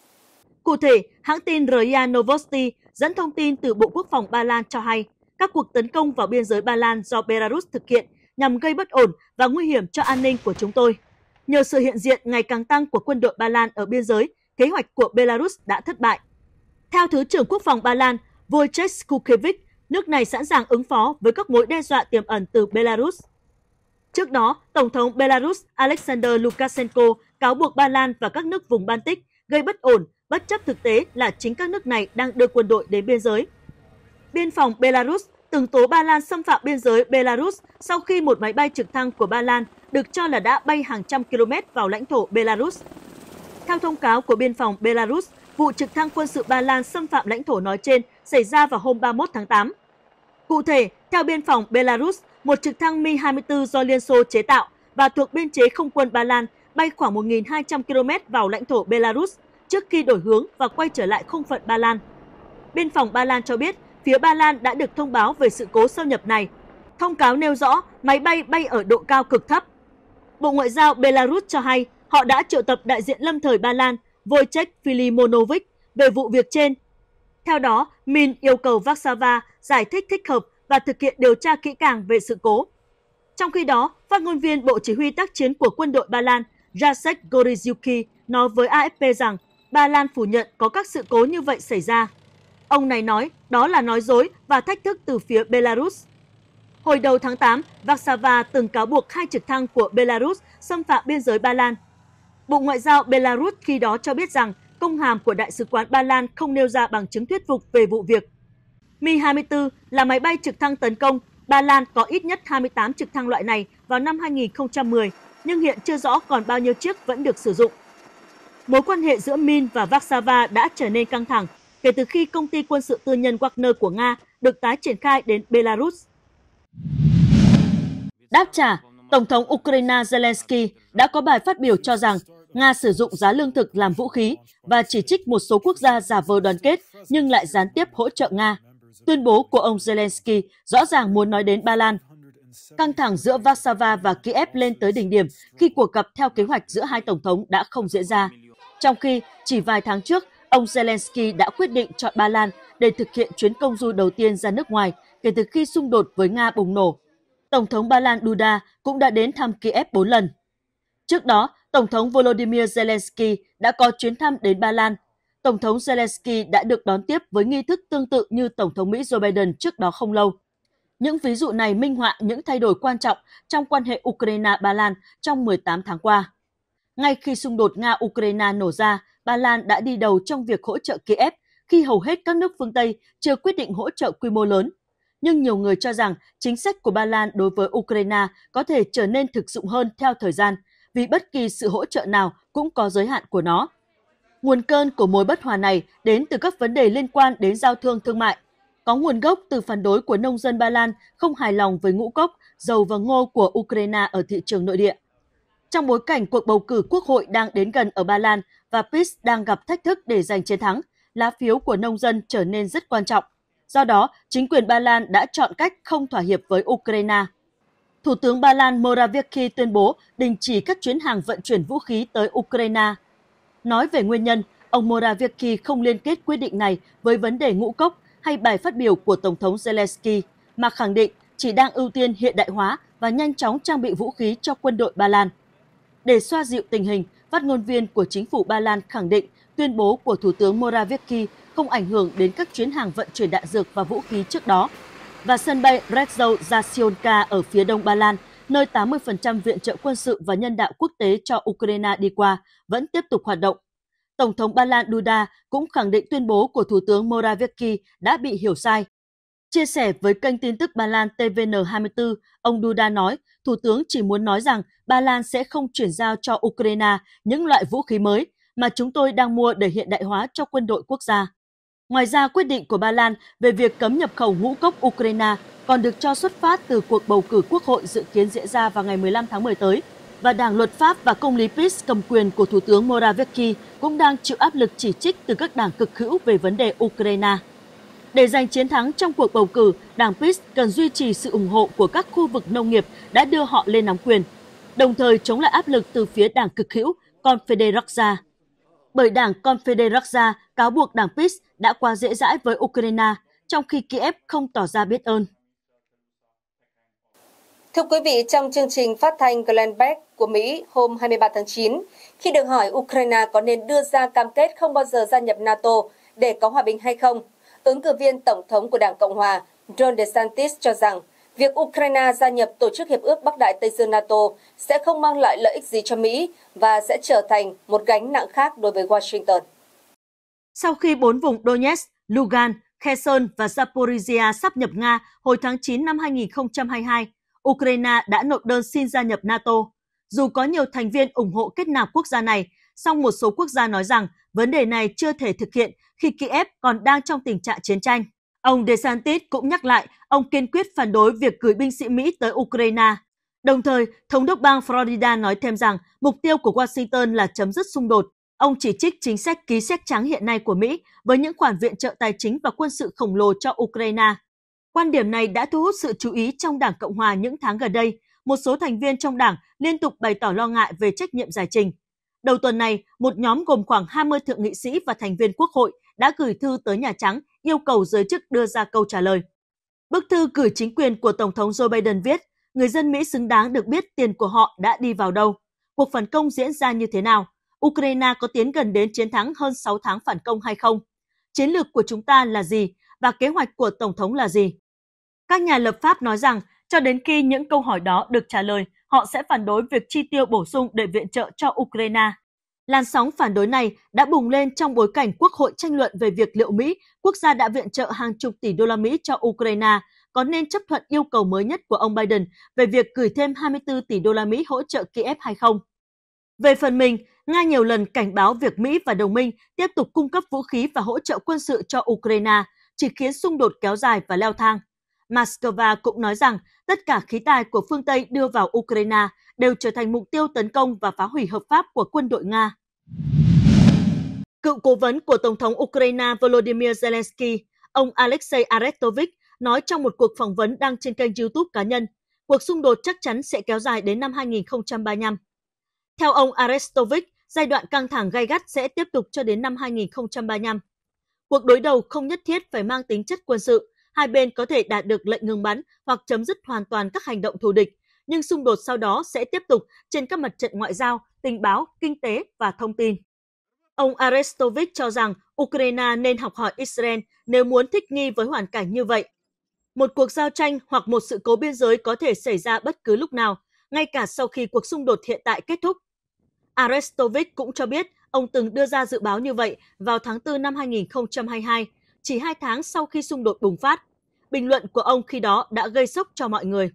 [SPEAKER 5] Cụ thể, hãng tin RIA Novosti dẫn thông tin từ Bộ Quốc phòng Ba Lan cho hay các cuộc tấn công vào biên giới Ba Lan do Belarus thực hiện nhằm gây bất ổn và nguy hiểm cho an ninh của chúng tôi. Nhờ sự hiện diện ngày càng tăng của quân đội Ba Lan ở biên giới, kế hoạch của Belarus đã thất bại. Theo Thứ trưởng Quốc phòng Ba Lan, Wojciech Kukiewicz, nước này sẵn sàng ứng phó với các mối đe dọa tiềm ẩn từ Belarus. Trước đó, Tổng thống Belarus Alexander Lukashenko cáo buộc Ba Lan và các nước vùng Baltic gây bất ổn, bất chấp thực tế là chính các nước này đang đưa quân đội đến biên giới. Biên phòng Belarus từng tố Ba Lan xâm phạm biên giới Belarus sau khi một máy bay trực thăng của Ba Lan được cho là đã bay hàng trăm km vào lãnh thổ Belarus. Theo thông cáo của biên phòng Belarus, vụ trực thăng quân sự Ba Lan xâm phạm lãnh thổ nói trên xảy ra vào hôm 31 tháng 8. Cụ thể, theo biên phòng Belarus, một trực thăng Mi-24 do Liên Xô chế tạo và thuộc biên chế không quân Ba Lan bay khoảng 1.200 km vào lãnh thổ Belarus trước khi đổi hướng và quay trở lại không phận Ba Lan. Biên phòng Ba Lan cho biết phía Ba Lan đã được thông báo về sự cố xâm nhập này. Thông cáo nêu rõ máy bay bay ở độ cao cực thấp. Bộ Ngoại giao Belarus cho hay họ đã triệu tập đại diện lâm thời Ba Lan Wojciech Filimonovic về vụ việc trên. Theo đó, Min yêu cầu Warsaw giải thích thích hợp và thực hiện điều tra kỹ càng về sự cố. Trong khi đó, phát ngôn viên Bộ Chỉ huy tác chiến của quân đội Ba Lan Jacek Gorizyuki nói với AFP rằng Ba Lan phủ nhận có các sự cố như vậy xảy ra. Ông này nói đó là nói dối và thách thức từ phía Belarus. Hồi đầu tháng 8, Warsaw từng cáo buộc hai trực thăng của Belarus xâm phạm biên giới Ba Lan. Bộ Ngoại giao Belarus khi đó cho biết rằng công hàm của Đại sứ quán Ba Lan không nêu ra bằng chứng thuyết phục về vụ việc. Mi-24 là máy bay trực thăng tấn công. Ba Lan có ít nhất 28 trực thăng loại này vào năm 2010, nhưng hiện chưa rõ còn bao nhiêu chiếc vẫn được sử dụng. Mối quan hệ giữa Min và Warsaw đã trở nên căng thẳng kể từ khi công ty quân sự tư nhân Wagner của Nga được tái triển khai đến Belarus. Đáp trả, Tổng thống Ukraine Zelensky đã có bài phát biểu cho rằng Nga sử dụng giá lương thực làm vũ khí và chỉ trích một số quốc gia giả vờ đoàn kết nhưng lại gián tiếp hỗ trợ Nga. Tuyên bố của ông Zelensky rõ ràng muốn nói đến Ba Lan. Căng thẳng giữa Warsaw và Kiev lên tới đỉnh điểm khi cuộc gặp theo kế hoạch giữa hai tổng thống đã không diễn ra. Trong khi, chỉ vài tháng trước, ông Zelensky đã quyết định chọn Ba Lan để thực hiện chuyến công du đầu tiên ra nước ngoài kể từ khi xung đột với Nga bùng nổ. Tổng thống Ba Lan Duda cũng đã đến thăm Kiev 4 lần. Trước đó, Tổng thống Volodymyr Zelensky đã có chuyến thăm đến Ba Lan Tổng thống Zelensky đã được đón tiếp với nghi thức tương tự như Tổng thống Mỹ Joe Biden trước đó không lâu. Những ví dụ này minh họa những thay đổi quan trọng trong quan hệ Ukraine-Ba Lan trong 18 tháng qua. Ngay khi xung đột Nga-Ukraine nổ ra, Ba Lan đã đi đầu trong việc hỗ trợ Kiev khi hầu hết các nước phương Tây chưa quyết định hỗ trợ quy mô lớn. Nhưng nhiều người cho rằng chính sách của Ba Lan đối với Ukraine có thể trở nên thực dụng hơn theo thời gian, vì bất kỳ sự hỗ trợ nào cũng có giới hạn của nó Nguồn cơn của mối bất hòa này đến từ các vấn đề liên quan đến giao thương thương mại, có nguồn gốc từ phản đối của nông dân Ba Lan không hài lòng với ngũ cốc, dầu và ngô của Ukraine ở thị trường nội địa. Trong bối cảnh cuộc bầu cử quốc hội đang đến gần ở Ba Lan và PiS đang gặp thách thức để giành chiến thắng, lá phiếu của nông dân trở nên rất quan trọng. Do đó, chính quyền Ba Lan đã chọn cách không thỏa hiệp với Ukraine. Thủ tướng Ba Lan Morawiecki tuyên bố đình chỉ các chuyến hàng vận chuyển vũ khí tới Ukraine Nói về nguyên nhân, ông Morawiecki không liên kết quyết định này với vấn đề ngũ cốc hay bài phát biểu của Tổng thống Zelensky, mà khẳng định chỉ đang ưu tiên hiện đại hóa và nhanh chóng trang bị vũ khí cho quân đội Ba Lan. Để xoa dịu tình hình, phát ngôn viên của chính phủ Ba Lan khẳng định tuyên bố của Thủ tướng Morawiecki không ảnh hưởng đến các chuyến hàng vận chuyển đạn dược và vũ khí trước đó. Và sân bay Brzezo Jasionka ở phía đông Ba Lan – nơi 80% viện trợ quân sự và nhân đạo quốc tế cho Ukraine đi qua, vẫn tiếp tục hoạt động. Tổng thống Ba Lan Duda cũng khẳng định tuyên bố của Thủ tướng Morawiecki đã bị hiểu sai. Chia sẻ với kênh tin tức Ba Lan TVN24, ông Duda nói Thủ tướng chỉ muốn nói rằng Ba Lan sẽ không chuyển giao cho Ukraine những loại vũ khí mới mà chúng tôi đang mua để hiện đại hóa cho quân đội quốc gia. Ngoài ra, quyết định của Ba Lan về việc cấm nhập khẩu ngũ cốc Ukraine còn được cho xuất phát từ cuộc bầu cử quốc hội dự kiến diễn ra vào ngày 15 tháng 10 tới và Đảng Luật pháp và Công lý PiS cầm quyền của Thủ tướng Morawiecki cũng đang chịu áp lực chỉ trích từ các đảng cực hữu về vấn đề Ukraine. Để giành chiến thắng trong cuộc bầu cử, đảng PiS cần duy trì sự ủng hộ của các khu vực nông nghiệp đã đưa họ lên nắm quyền, đồng thời chống lại áp lực từ phía đảng cực hữu Confederaccia. Bởi đảng Confederaccia cáo buộc đảng PiS đã qua dễ dãi với Ukraine, trong khi Kiev không tỏ ra biết ơn. Thưa quý vị, trong chương trình phát thanh Glenn
[SPEAKER 1] Beck của Mỹ hôm 23 tháng 9, khi được hỏi Ukraine có nên đưa ra cam kết không bao giờ gia nhập NATO để có hòa bình hay không, ứng cử viên Tổng thống của Đảng Cộng Hòa John DeSantis cho rằng việc Ukraine gia nhập Tổ chức Hiệp ước Bắc Đại Tây Dương NATO sẽ không mang lại lợi ích gì cho Mỹ và sẽ trở thành một gánh nặng khác đối với Washington.
[SPEAKER 5] Sau khi bốn vùng Donetsk, Lugan, Kherson và Zaporizhia sắp nhập Nga hồi tháng 9 năm 2022, Ukraine đã nộp đơn xin gia nhập NATO. Dù có nhiều thành viên ủng hộ kết nạp quốc gia này, song một số quốc gia nói rằng vấn đề này chưa thể thực hiện khi Kiev còn đang trong tình trạng chiến tranh. Ông DeSantis cũng nhắc lại ông kiên quyết phản đối việc gửi binh sĩ Mỹ tới Ukraine. Đồng thời, Thống đốc bang Florida nói thêm rằng mục tiêu của Washington là chấm dứt xung đột Ông chỉ trích chính sách ký xét trắng hiện nay của Mỹ với những khoản viện trợ tài chính và quân sự khổng lồ cho Ukraine. Quan điểm này đã thu hút sự chú ý trong Đảng Cộng hòa những tháng gần đây. Một số thành viên trong đảng liên tục bày tỏ lo ngại về trách nhiệm giải trình. Đầu tuần này, một nhóm gồm khoảng 20 thượng nghị sĩ và thành viên quốc hội đã gửi thư tới Nhà Trắng yêu cầu giới chức đưa ra câu trả lời. Bức thư gửi chính quyền của Tổng thống Joe Biden viết, người dân Mỹ xứng đáng được biết tiền của họ đã đi vào đâu, cuộc phản công diễn ra như thế nào, Ukraine có tiến gần đến chiến thắng hơn 6 tháng phản công hay không? Chiến lược của chúng ta là gì và kế hoạch của Tổng thống là gì? Các nhà lập pháp nói rằng cho đến khi những câu hỏi đó được trả lời, họ sẽ phản đối việc chi tiêu bổ sung để viện trợ cho Ukraine. Làn sóng phản đối này đã bùng lên trong bối cảnh Quốc hội tranh luận về việc liệu Mỹ, quốc gia đã viện trợ hàng chục tỷ đô la Mỹ cho Ukraine, có nên chấp thuận yêu cầu mới nhất của ông Biden về việc gửi thêm 24 tỷ đô la Mỹ hỗ trợ Kiev hay không. Về phần mình, Nga nhiều lần cảnh báo việc Mỹ và đồng minh tiếp tục cung cấp vũ khí và hỗ trợ quân sự cho Ukraine chỉ khiến xung đột kéo dài và leo thang. Moscow cũng nói rằng tất cả khí tài của phương Tây đưa vào Ukraine đều trở thành mục tiêu tấn công và phá hủy hợp pháp của quân đội Nga. Cựu cố vấn của Tổng thống Ukraine Volodymyr Zelensky, ông Alexei Arestovich, nói trong một cuộc phỏng vấn đăng trên kênh YouTube cá nhân, cuộc xung đột chắc chắn sẽ kéo dài đến năm 2035. Theo ông Arestovic, giai đoạn căng thẳng gay gắt sẽ tiếp tục cho đến năm 2035. Cuộc đối đầu không nhất thiết phải mang tính chất quân sự, hai bên có thể đạt được lệnh ngừng bắn hoặc chấm dứt hoàn toàn các hành động thù địch, nhưng xung đột sau đó sẽ tiếp tục trên các mặt trận ngoại giao, tình báo, kinh tế và thông tin. Ông Arestovic cho rằng Ukraine nên học hỏi Israel nếu muốn thích nghi với hoàn cảnh như vậy. Một cuộc giao tranh hoặc một sự cố biên giới có thể xảy ra bất cứ lúc nào, ngay cả sau khi cuộc xung đột hiện tại kết thúc Arestovic cũng cho biết ông từng đưa ra dự báo như vậy vào tháng 4 năm 2022, chỉ hai tháng sau khi xung đột bùng phát. Bình luận của ông khi đó đã gây sốc cho mọi người.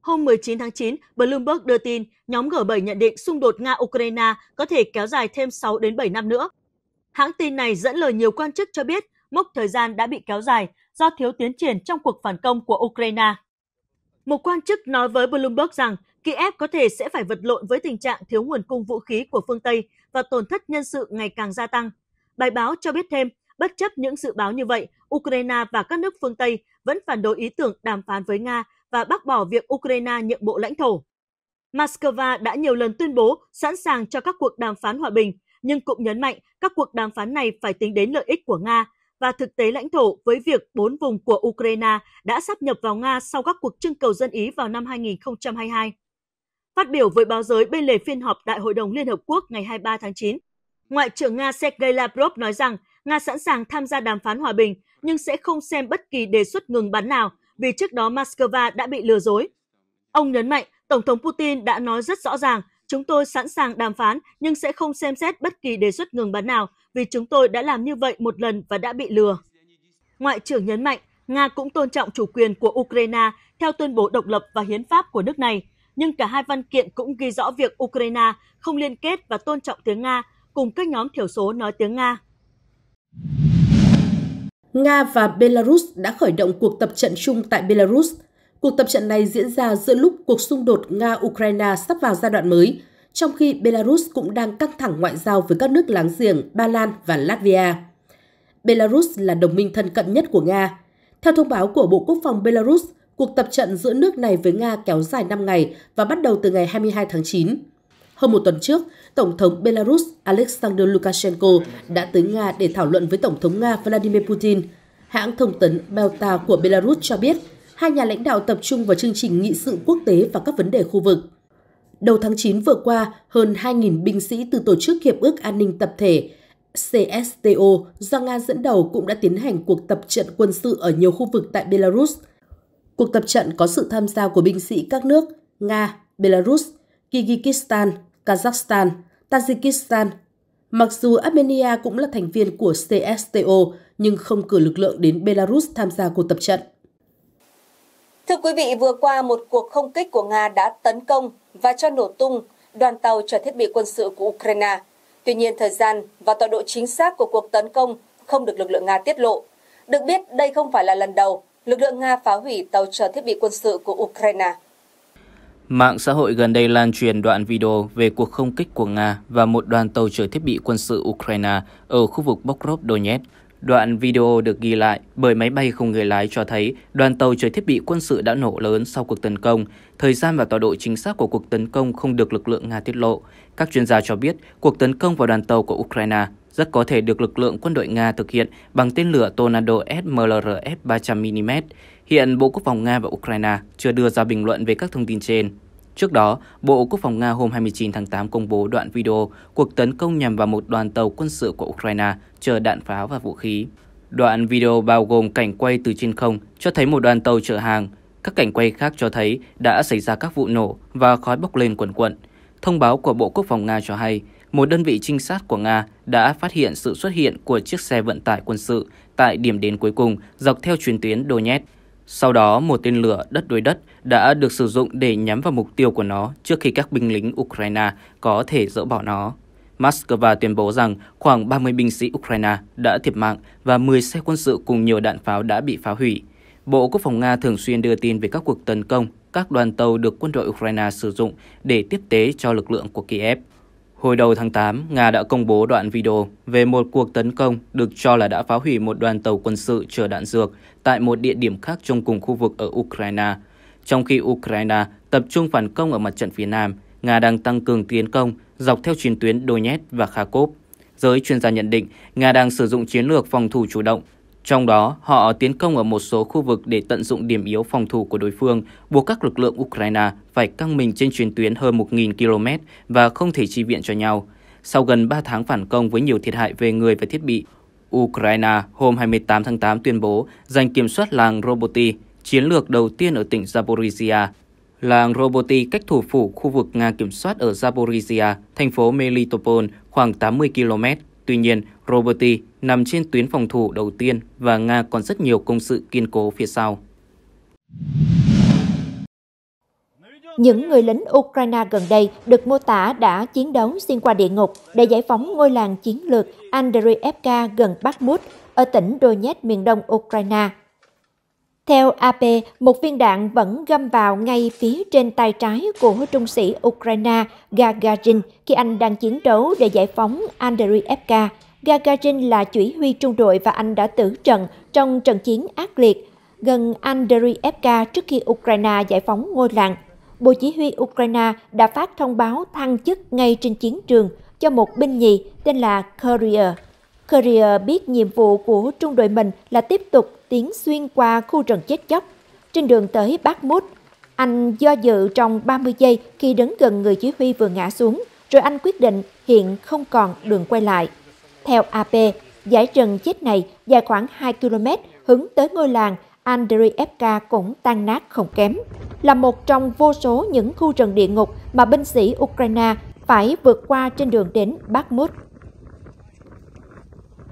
[SPEAKER 5] Hôm 19 tháng 9, Bloomberg đưa tin nhóm G7 nhận định xung đột Nga-Ukraine có thể kéo dài thêm 6 đến 7 năm nữa. Hãng tin này dẫn lời nhiều quan chức cho biết mốc thời gian đã bị kéo dài do thiếu tiến triển trong cuộc phản công của Ukraine. Một quan chức nói với Bloomberg rằng Kiev có thể sẽ phải vật lộn với tình trạng thiếu nguồn cung vũ khí của phương Tây và tổn thất nhân sự ngày càng gia tăng. Bài báo cho biết thêm, bất chấp những dự báo như vậy, Ukraine và các nước phương Tây vẫn phản đối ý tưởng đàm phán với Nga và bác bỏ việc Ukraine nhượng bộ lãnh thổ. Moscow đã nhiều lần tuyên bố sẵn sàng cho các cuộc đàm phán hòa bình, nhưng cũng nhấn mạnh các cuộc đàm phán này phải tính đến lợi ích của Nga và thực tế lãnh thổ với việc bốn vùng của Ukraine đã sắp nhập vào Nga sau các cuộc trưng cầu dân Ý vào năm 2022. Phát biểu với báo giới bên lề phiên họp Đại hội đồng Liên Hợp Quốc ngày 23 tháng 9, Ngoại trưởng Nga Sergei Lavrov nói rằng Nga sẵn sàng tham gia đàm phán hòa bình nhưng sẽ không xem bất kỳ đề xuất ngừng bắn nào vì trước đó Moscow đã bị lừa dối. Ông nhấn mạnh Tổng thống Putin đã nói rất rõ ràng chúng tôi sẵn sàng đàm phán nhưng sẽ không xem xét bất kỳ đề xuất ngừng bắn nào vì chúng tôi đã làm như vậy một lần và đã bị lừa. Ngoại trưởng nhấn mạnh Nga cũng tôn trọng chủ quyền của Ukraine theo tuyên bố độc lập và hiến pháp của nước này, nhưng cả hai văn kiện cũng ghi rõ việc Ukraine không liên kết và tôn trọng tiếng Nga cùng các nhóm thiểu số nói tiếng Nga.
[SPEAKER 6] Nga và Belarus đã khởi động cuộc tập trận chung tại Belarus. Cuộc tập trận này diễn ra giữa lúc cuộc xung đột Nga-Ukraine sắp vào giai đoạn mới, trong khi Belarus cũng đang căng thẳng ngoại giao với các nước láng giềng Ba Lan và Latvia. Belarus là đồng minh thân cận nhất của Nga. Theo thông báo của Bộ Quốc phòng Belarus, Cuộc tập trận giữa nước này với Nga kéo dài 5 ngày và bắt đầu từ ngày 22 tháng 9. Hôm một tuần trước, Tổng thống Belarus Alexander Lukashenko đã tới Nga để thảo luận với Tổng thống Nga Vladimir Putin. Hãng thông tấn Belta của Belarus cho biết, hai nhà lãnh đạo tập trung vào chương trình nghị sự quốc tế và các vấn đề khu vực. Đầu tháng 9 vừa qua, hơn 2.000 binh sĩ từ Tổ chức Hiệp ước An ninh Tập thể CSTO do Nga dẫn đầu cũng đã tiến hành cuộc tập trận quân sự ở nhiều khu vực tại Belarus – Cuộc tập trận có sự tham gia của binh sĩ các nước Nga, Belarus, Kyrgyzstan, Kazakhstan, Tajikistan. Mặc dù Armenia cũng là thành viên của CSTO nhưng không cử lực lượng đến Belarus tham gia cuộc tập trận.
[SPEAKER 1] Thưa quý vị, vừa qua một cuộc không kích của Nga đã tấn công và cho nổ tung đoàn tàu chở thiết bị quân sự của Ukraine. Tuy nhiên, thời gian và tọa độ chính xác của cuộc tấn công không được lực lượng Nga tiết lộ. Được biết, đây không phải là lần đầu lực lượng Nga phá hủy tàu chở thiết bị quân sự của Ukraine.
[SPEAKER 7] Mạng xã hội gần đây lan truyền đoạn video về cuộc không kích của Nga và một đoàn tàu chở thiết bị quân sự Ukraine ở khu vực Bokrov Donetsk. Đoạn video được ghi lại bởi máy bay không người lái cho thấy đoàn tàu chở thiết bị quân sự đã nổ lớn sau cuộc tấn công. Thời gian và tọa độ chính xác của cuộc tấn công không được lực lượng Nga tiết lộ. Các chuyên gia cho biết cuộc tấn công vào đoàn tàu của Ukraine rất có thể được lực lượng quân đội Nga thực hiện bằng tên lửa Tornado SMLRS 300mm. Hiện Bộ Quốc phòng Nga và Ukraine chưa đưa ra bình luận về các thông tin trên. Trước đó, Bộ Quốc phòng Nga hôm 29 tháng 8 công bố đoạn video cuộc tấn công nhằm vào một đoàn tàu quân sự của Ukraine chờ đạn pháo và vũ khí. Đoạn video bao gồm cảnh quay từ trên không cho thấy một đoàn tàu chở hàng. Các cảnh quay khác cho thấy đã xảy ra các vụ nổ và khói bốc lên quần quận. Thông báo của Bộ Quốc phòng Nga cho hay, một đơn vị trinh sát của Nga đã phát hiện sự xuất hiện của chiếc xe vận tải quân sự tại điểm đến cuối cùng dọc theo chuyến tuyến Donetsk. Sau đó, một tên lửa đất đối đất đã được sử dụng để nhắm vào mục tiêu của nó trước khi các binh lính Ukraine có thể dỡ bỏ nó. Moscow tuyên bố rằng khoảng 30 binh sĩ Ukraine đã thiệt mạng và 10 xe quân sự cùng nhiều đạn pháo đã bị phá hủy. Bộ Quốc phòng Nga thường xuyên đưa tin về các cuộc tấn công, các đoàn tàu được quân đội Ukraine sử dụng để tiếp tế cho lực lượng của Kiev. Hồi đầu tháng 8, Nga đã công bố đoạn video về một cuộc tấn công được cho là đã phá hủy một đoàn tàu quân sự chở đạn dược tại một địa điểm khác trong cùng khu vực ở Ukraine. Trong khi Ukraine tập trung phản công ở mặt trận phía Nam, Nga đang tăng cường tiến công dọc theo chiến tuyến Donetsk và Kharkov. Giới chuyên gia nhận định, Nga đang sử dụng chiến lược phòng thủ chủ động trong đó, họ tiến công ở một số khu vực để tận dụng điểm yếu phòng thủ của đối phương, buộc các lực lượng Ukraine phải căng mình trên chuyến tuyến hơn 1.000 km và không thể chi viện cho nhau. Sau gần 3 tháng phản công với nhiều thiệt hại về người và thiết bị, Ukraine hôm 28 tháng 8 tuyên bố giành kiểm soát làng Roboti, chiến lược đầu tiên ở tỉnh Zaporizhia. Làng Roboti cách thủ phủ khu vực Nga kiểm soát ở Zaporizhia, thành phố Melitopol, khoảng 80 km. Tuy nhiên, Roberti nằm trên tuyến phòng thủ đầu tiên và Nga còn rất nhiều công sự kiên cố phía sau.
[SPEAKER 8] Những người lính Ukraine gần đây được mô tả đã chiến đấu xuyên qua địa ngục để giải phóng ngôi làng chiến lược Andriyevka gần Bakhmut ở tỉnh Donetsk miền đông Ukraine. Theo AP, một viên đạn vẫn găm vào ngay phía trên tay trái của trung sĩ Ukraine Gagarin khi anh đang chiến đấu để giải phóng Andriyevka. Gagarin là chỉ huy trung đội và anh đã tử trận trong trận chiến ác liệt gần Andriyevka trước khi Ukraine giải phóng ngôi làng. Bộ Chỉ huy Ukraine đã phát thông báo thăng chức ngay trên chiến trường cho một binh nhì tên là Courier. Korea biết nhiệm vụ của trung đội mình là tiếp tục tiến xuyên qua khu rừng chết chóc. Trên đường tới Bakhmut, anh do dự trong 30 giây khi đứng gần người chỉ huy vừa ngã xuống, rồi anh quyết định hiện không còn đường quay lại. Theo AP, giải rừng chết này dài khoảng 2 km hướng tới ngôi làng Andriyevka cũng tan nát không kém, là một trong vô số những khu rừng địa ngục mà binh sĩ Ukraine phải vượt qua trên đường đến Bakhmut.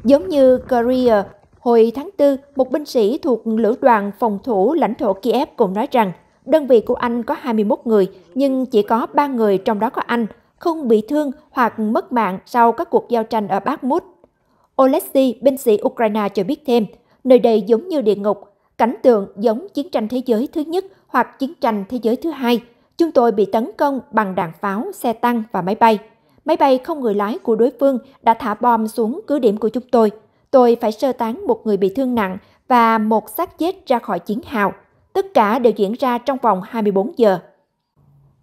[SPEAKER 8] Giống như Korea, hồi tháng 4, một binh sĩ thuộc lữ đoàn phòng thủ lãnh thổ Kiev cũng nói rằng đơn vị của anh có 21 người, nhưng chỉ có 3 người trong đó có anh, không bị thương hoặc mất mạng sau các cuộc giao tranh ở Bakhmut. Oleksiy, binh sĩ Ukraine cho biết thêm, nơi đây giống như địa ngục, cảnh tượng giống chiến tranh thế giới thứ nhất hoặc chiến tranh thế giới thứ hai. Chúng tôi bị tấn công bằng đạn pháo, xe tăng và máy bay máy bay không người lái của đối phương đã thả bom xuống cứ điểm của chúng tôi. Tôi phải sơ tán một người bị thương nặng và một xác chết ra khỏi chiến hào. Tất cả đều diễn ra trong vòng 24 giờ.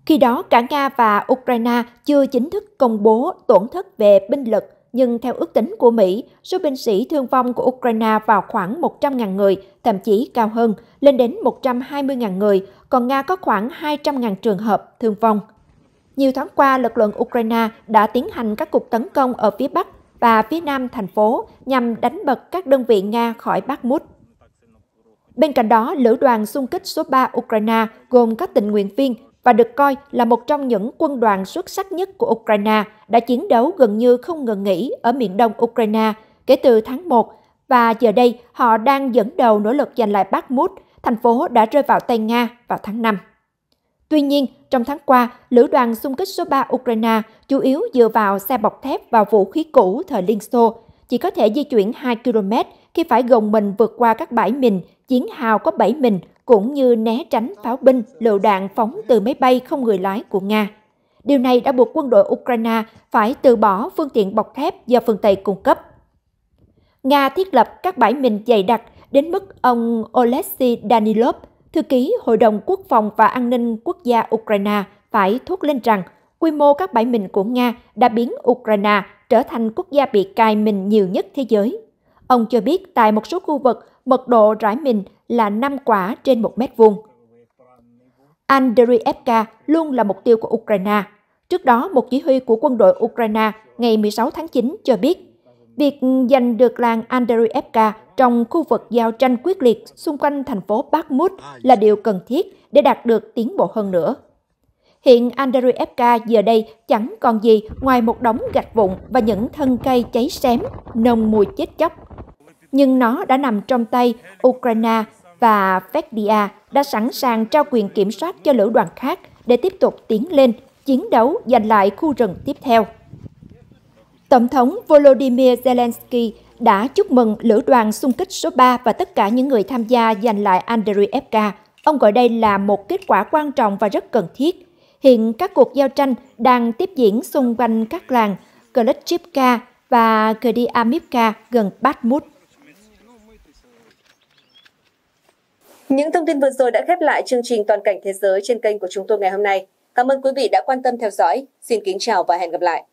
[SPEAKER 8] Khi đó, cả Nga và Ukraine chưa chính thức công bố tổn thất về binh lực, nhưng theo ước tính của Mỹ, số binh sĩ thương vong của Ukraine vào khoảng 100.000 người, thậm chí cao hơn, lên đến 120.000 người, còn Nga có khoảng 200.000 trường hợp thương vong. Nhiều tháng qua, lực lượng Ukraine đã tiến hành các cuộc tấn công ở phía Bắc và phía Nam thành phố nhằm đánh bật các đơn vị Nga khỏi Bakhmut. Bên cạnh đó, lữ đoàn xung kích số 3 Ukraine gồm các tình nguyện viên và được coi là một trong những quân đoàn xuất sắc nhất của Ukraine đã chiến đấu gần như không ngừng nghỉ ở miền đông Ukraine kể từ tháng 1 và giờ đây họ đang dẫn đầu nỗ lực giành lại Bakhmut, thành phố đã rơi vào tay Nga vào tháng 5. Tuy nhiên, trong tháng qua, lữ đoàn xung kích số 3 Ukraine chủ yếu dựa vào xe bọc thép và vũ khí cũ thời Liên Xô, chỉ có thể di chuyển 2 km khi phải gồng mình vượt qua các bãi mình chiến hào có 7 mình cũng như né tránh pháo binh, lựu đạn phóng từ máy bay không người lái của Nga. Điều này đã buộc quân đội Ukraine phải từ bỏ phương tiện bọc thép do phương Tây cung cấp. Nga thiết lập các bãi mình dày đặc đến mức ông Oleksiy Danilov, Thư ký Hội đồng Quốc phòng và An ninh Quốc gia Ukraine phải thốt lên rằng quy mô các bãi mìn của Nga đã biến Ukraine trở thành quốc gia bị cài mìn nhiều nhất thế giới. Ông cho biết tại một số khu vực, mật độ rải mìn là 5 quả trên 1 mét vuông. Andriyevka luôn là mục tiêu của Ukraine. Trước đó, một chỉ huy của quân đội Ukraine ngày 16 tháng 9 cho biết Việc giành được làng Andreevka trong khu vực giao tranh quyết liệt xung quanh thành phố Bakhmut là điều cần thiết để đạt được tiến bộ hơn nữa. Hiện Andreevka giờ đây chẳng còn gì ngoài một đống gạch vụn và những thân cây cháy xém, nồng mùi chết chóc. Nhưng nó đã nằm trong tay Ukraine và Fekdia đã sẵn sàng trao quyền kiểm soát cho lữ đoàn khác để tiếp tục tiến lên, chiến đấu giành lại khu rừng tiếp theo. Tổng thống Volodymyr Zelensky đã chúc mừng lữ đoàn xung kích số 3 và tất cả những người tham gia giành lại Andriyevka. Ông gọi đây là một kết quả quan trọng và rất cần thiết. Hiện các cuộc giao tranh đang tiếp diễn xung quanh các làng Klitschivka và Gdiamivka gần
[SPEAKER 1] Bakhmut. Những thông tin vừa rồi đã khép lại chương trình Toàn cảnh Thế giới trên kênh của chúng tôi ngày hôm nay. Cảm ơn quý vị đã quan tâm theo dõi. Xin kính chào và hẹn gặp lại.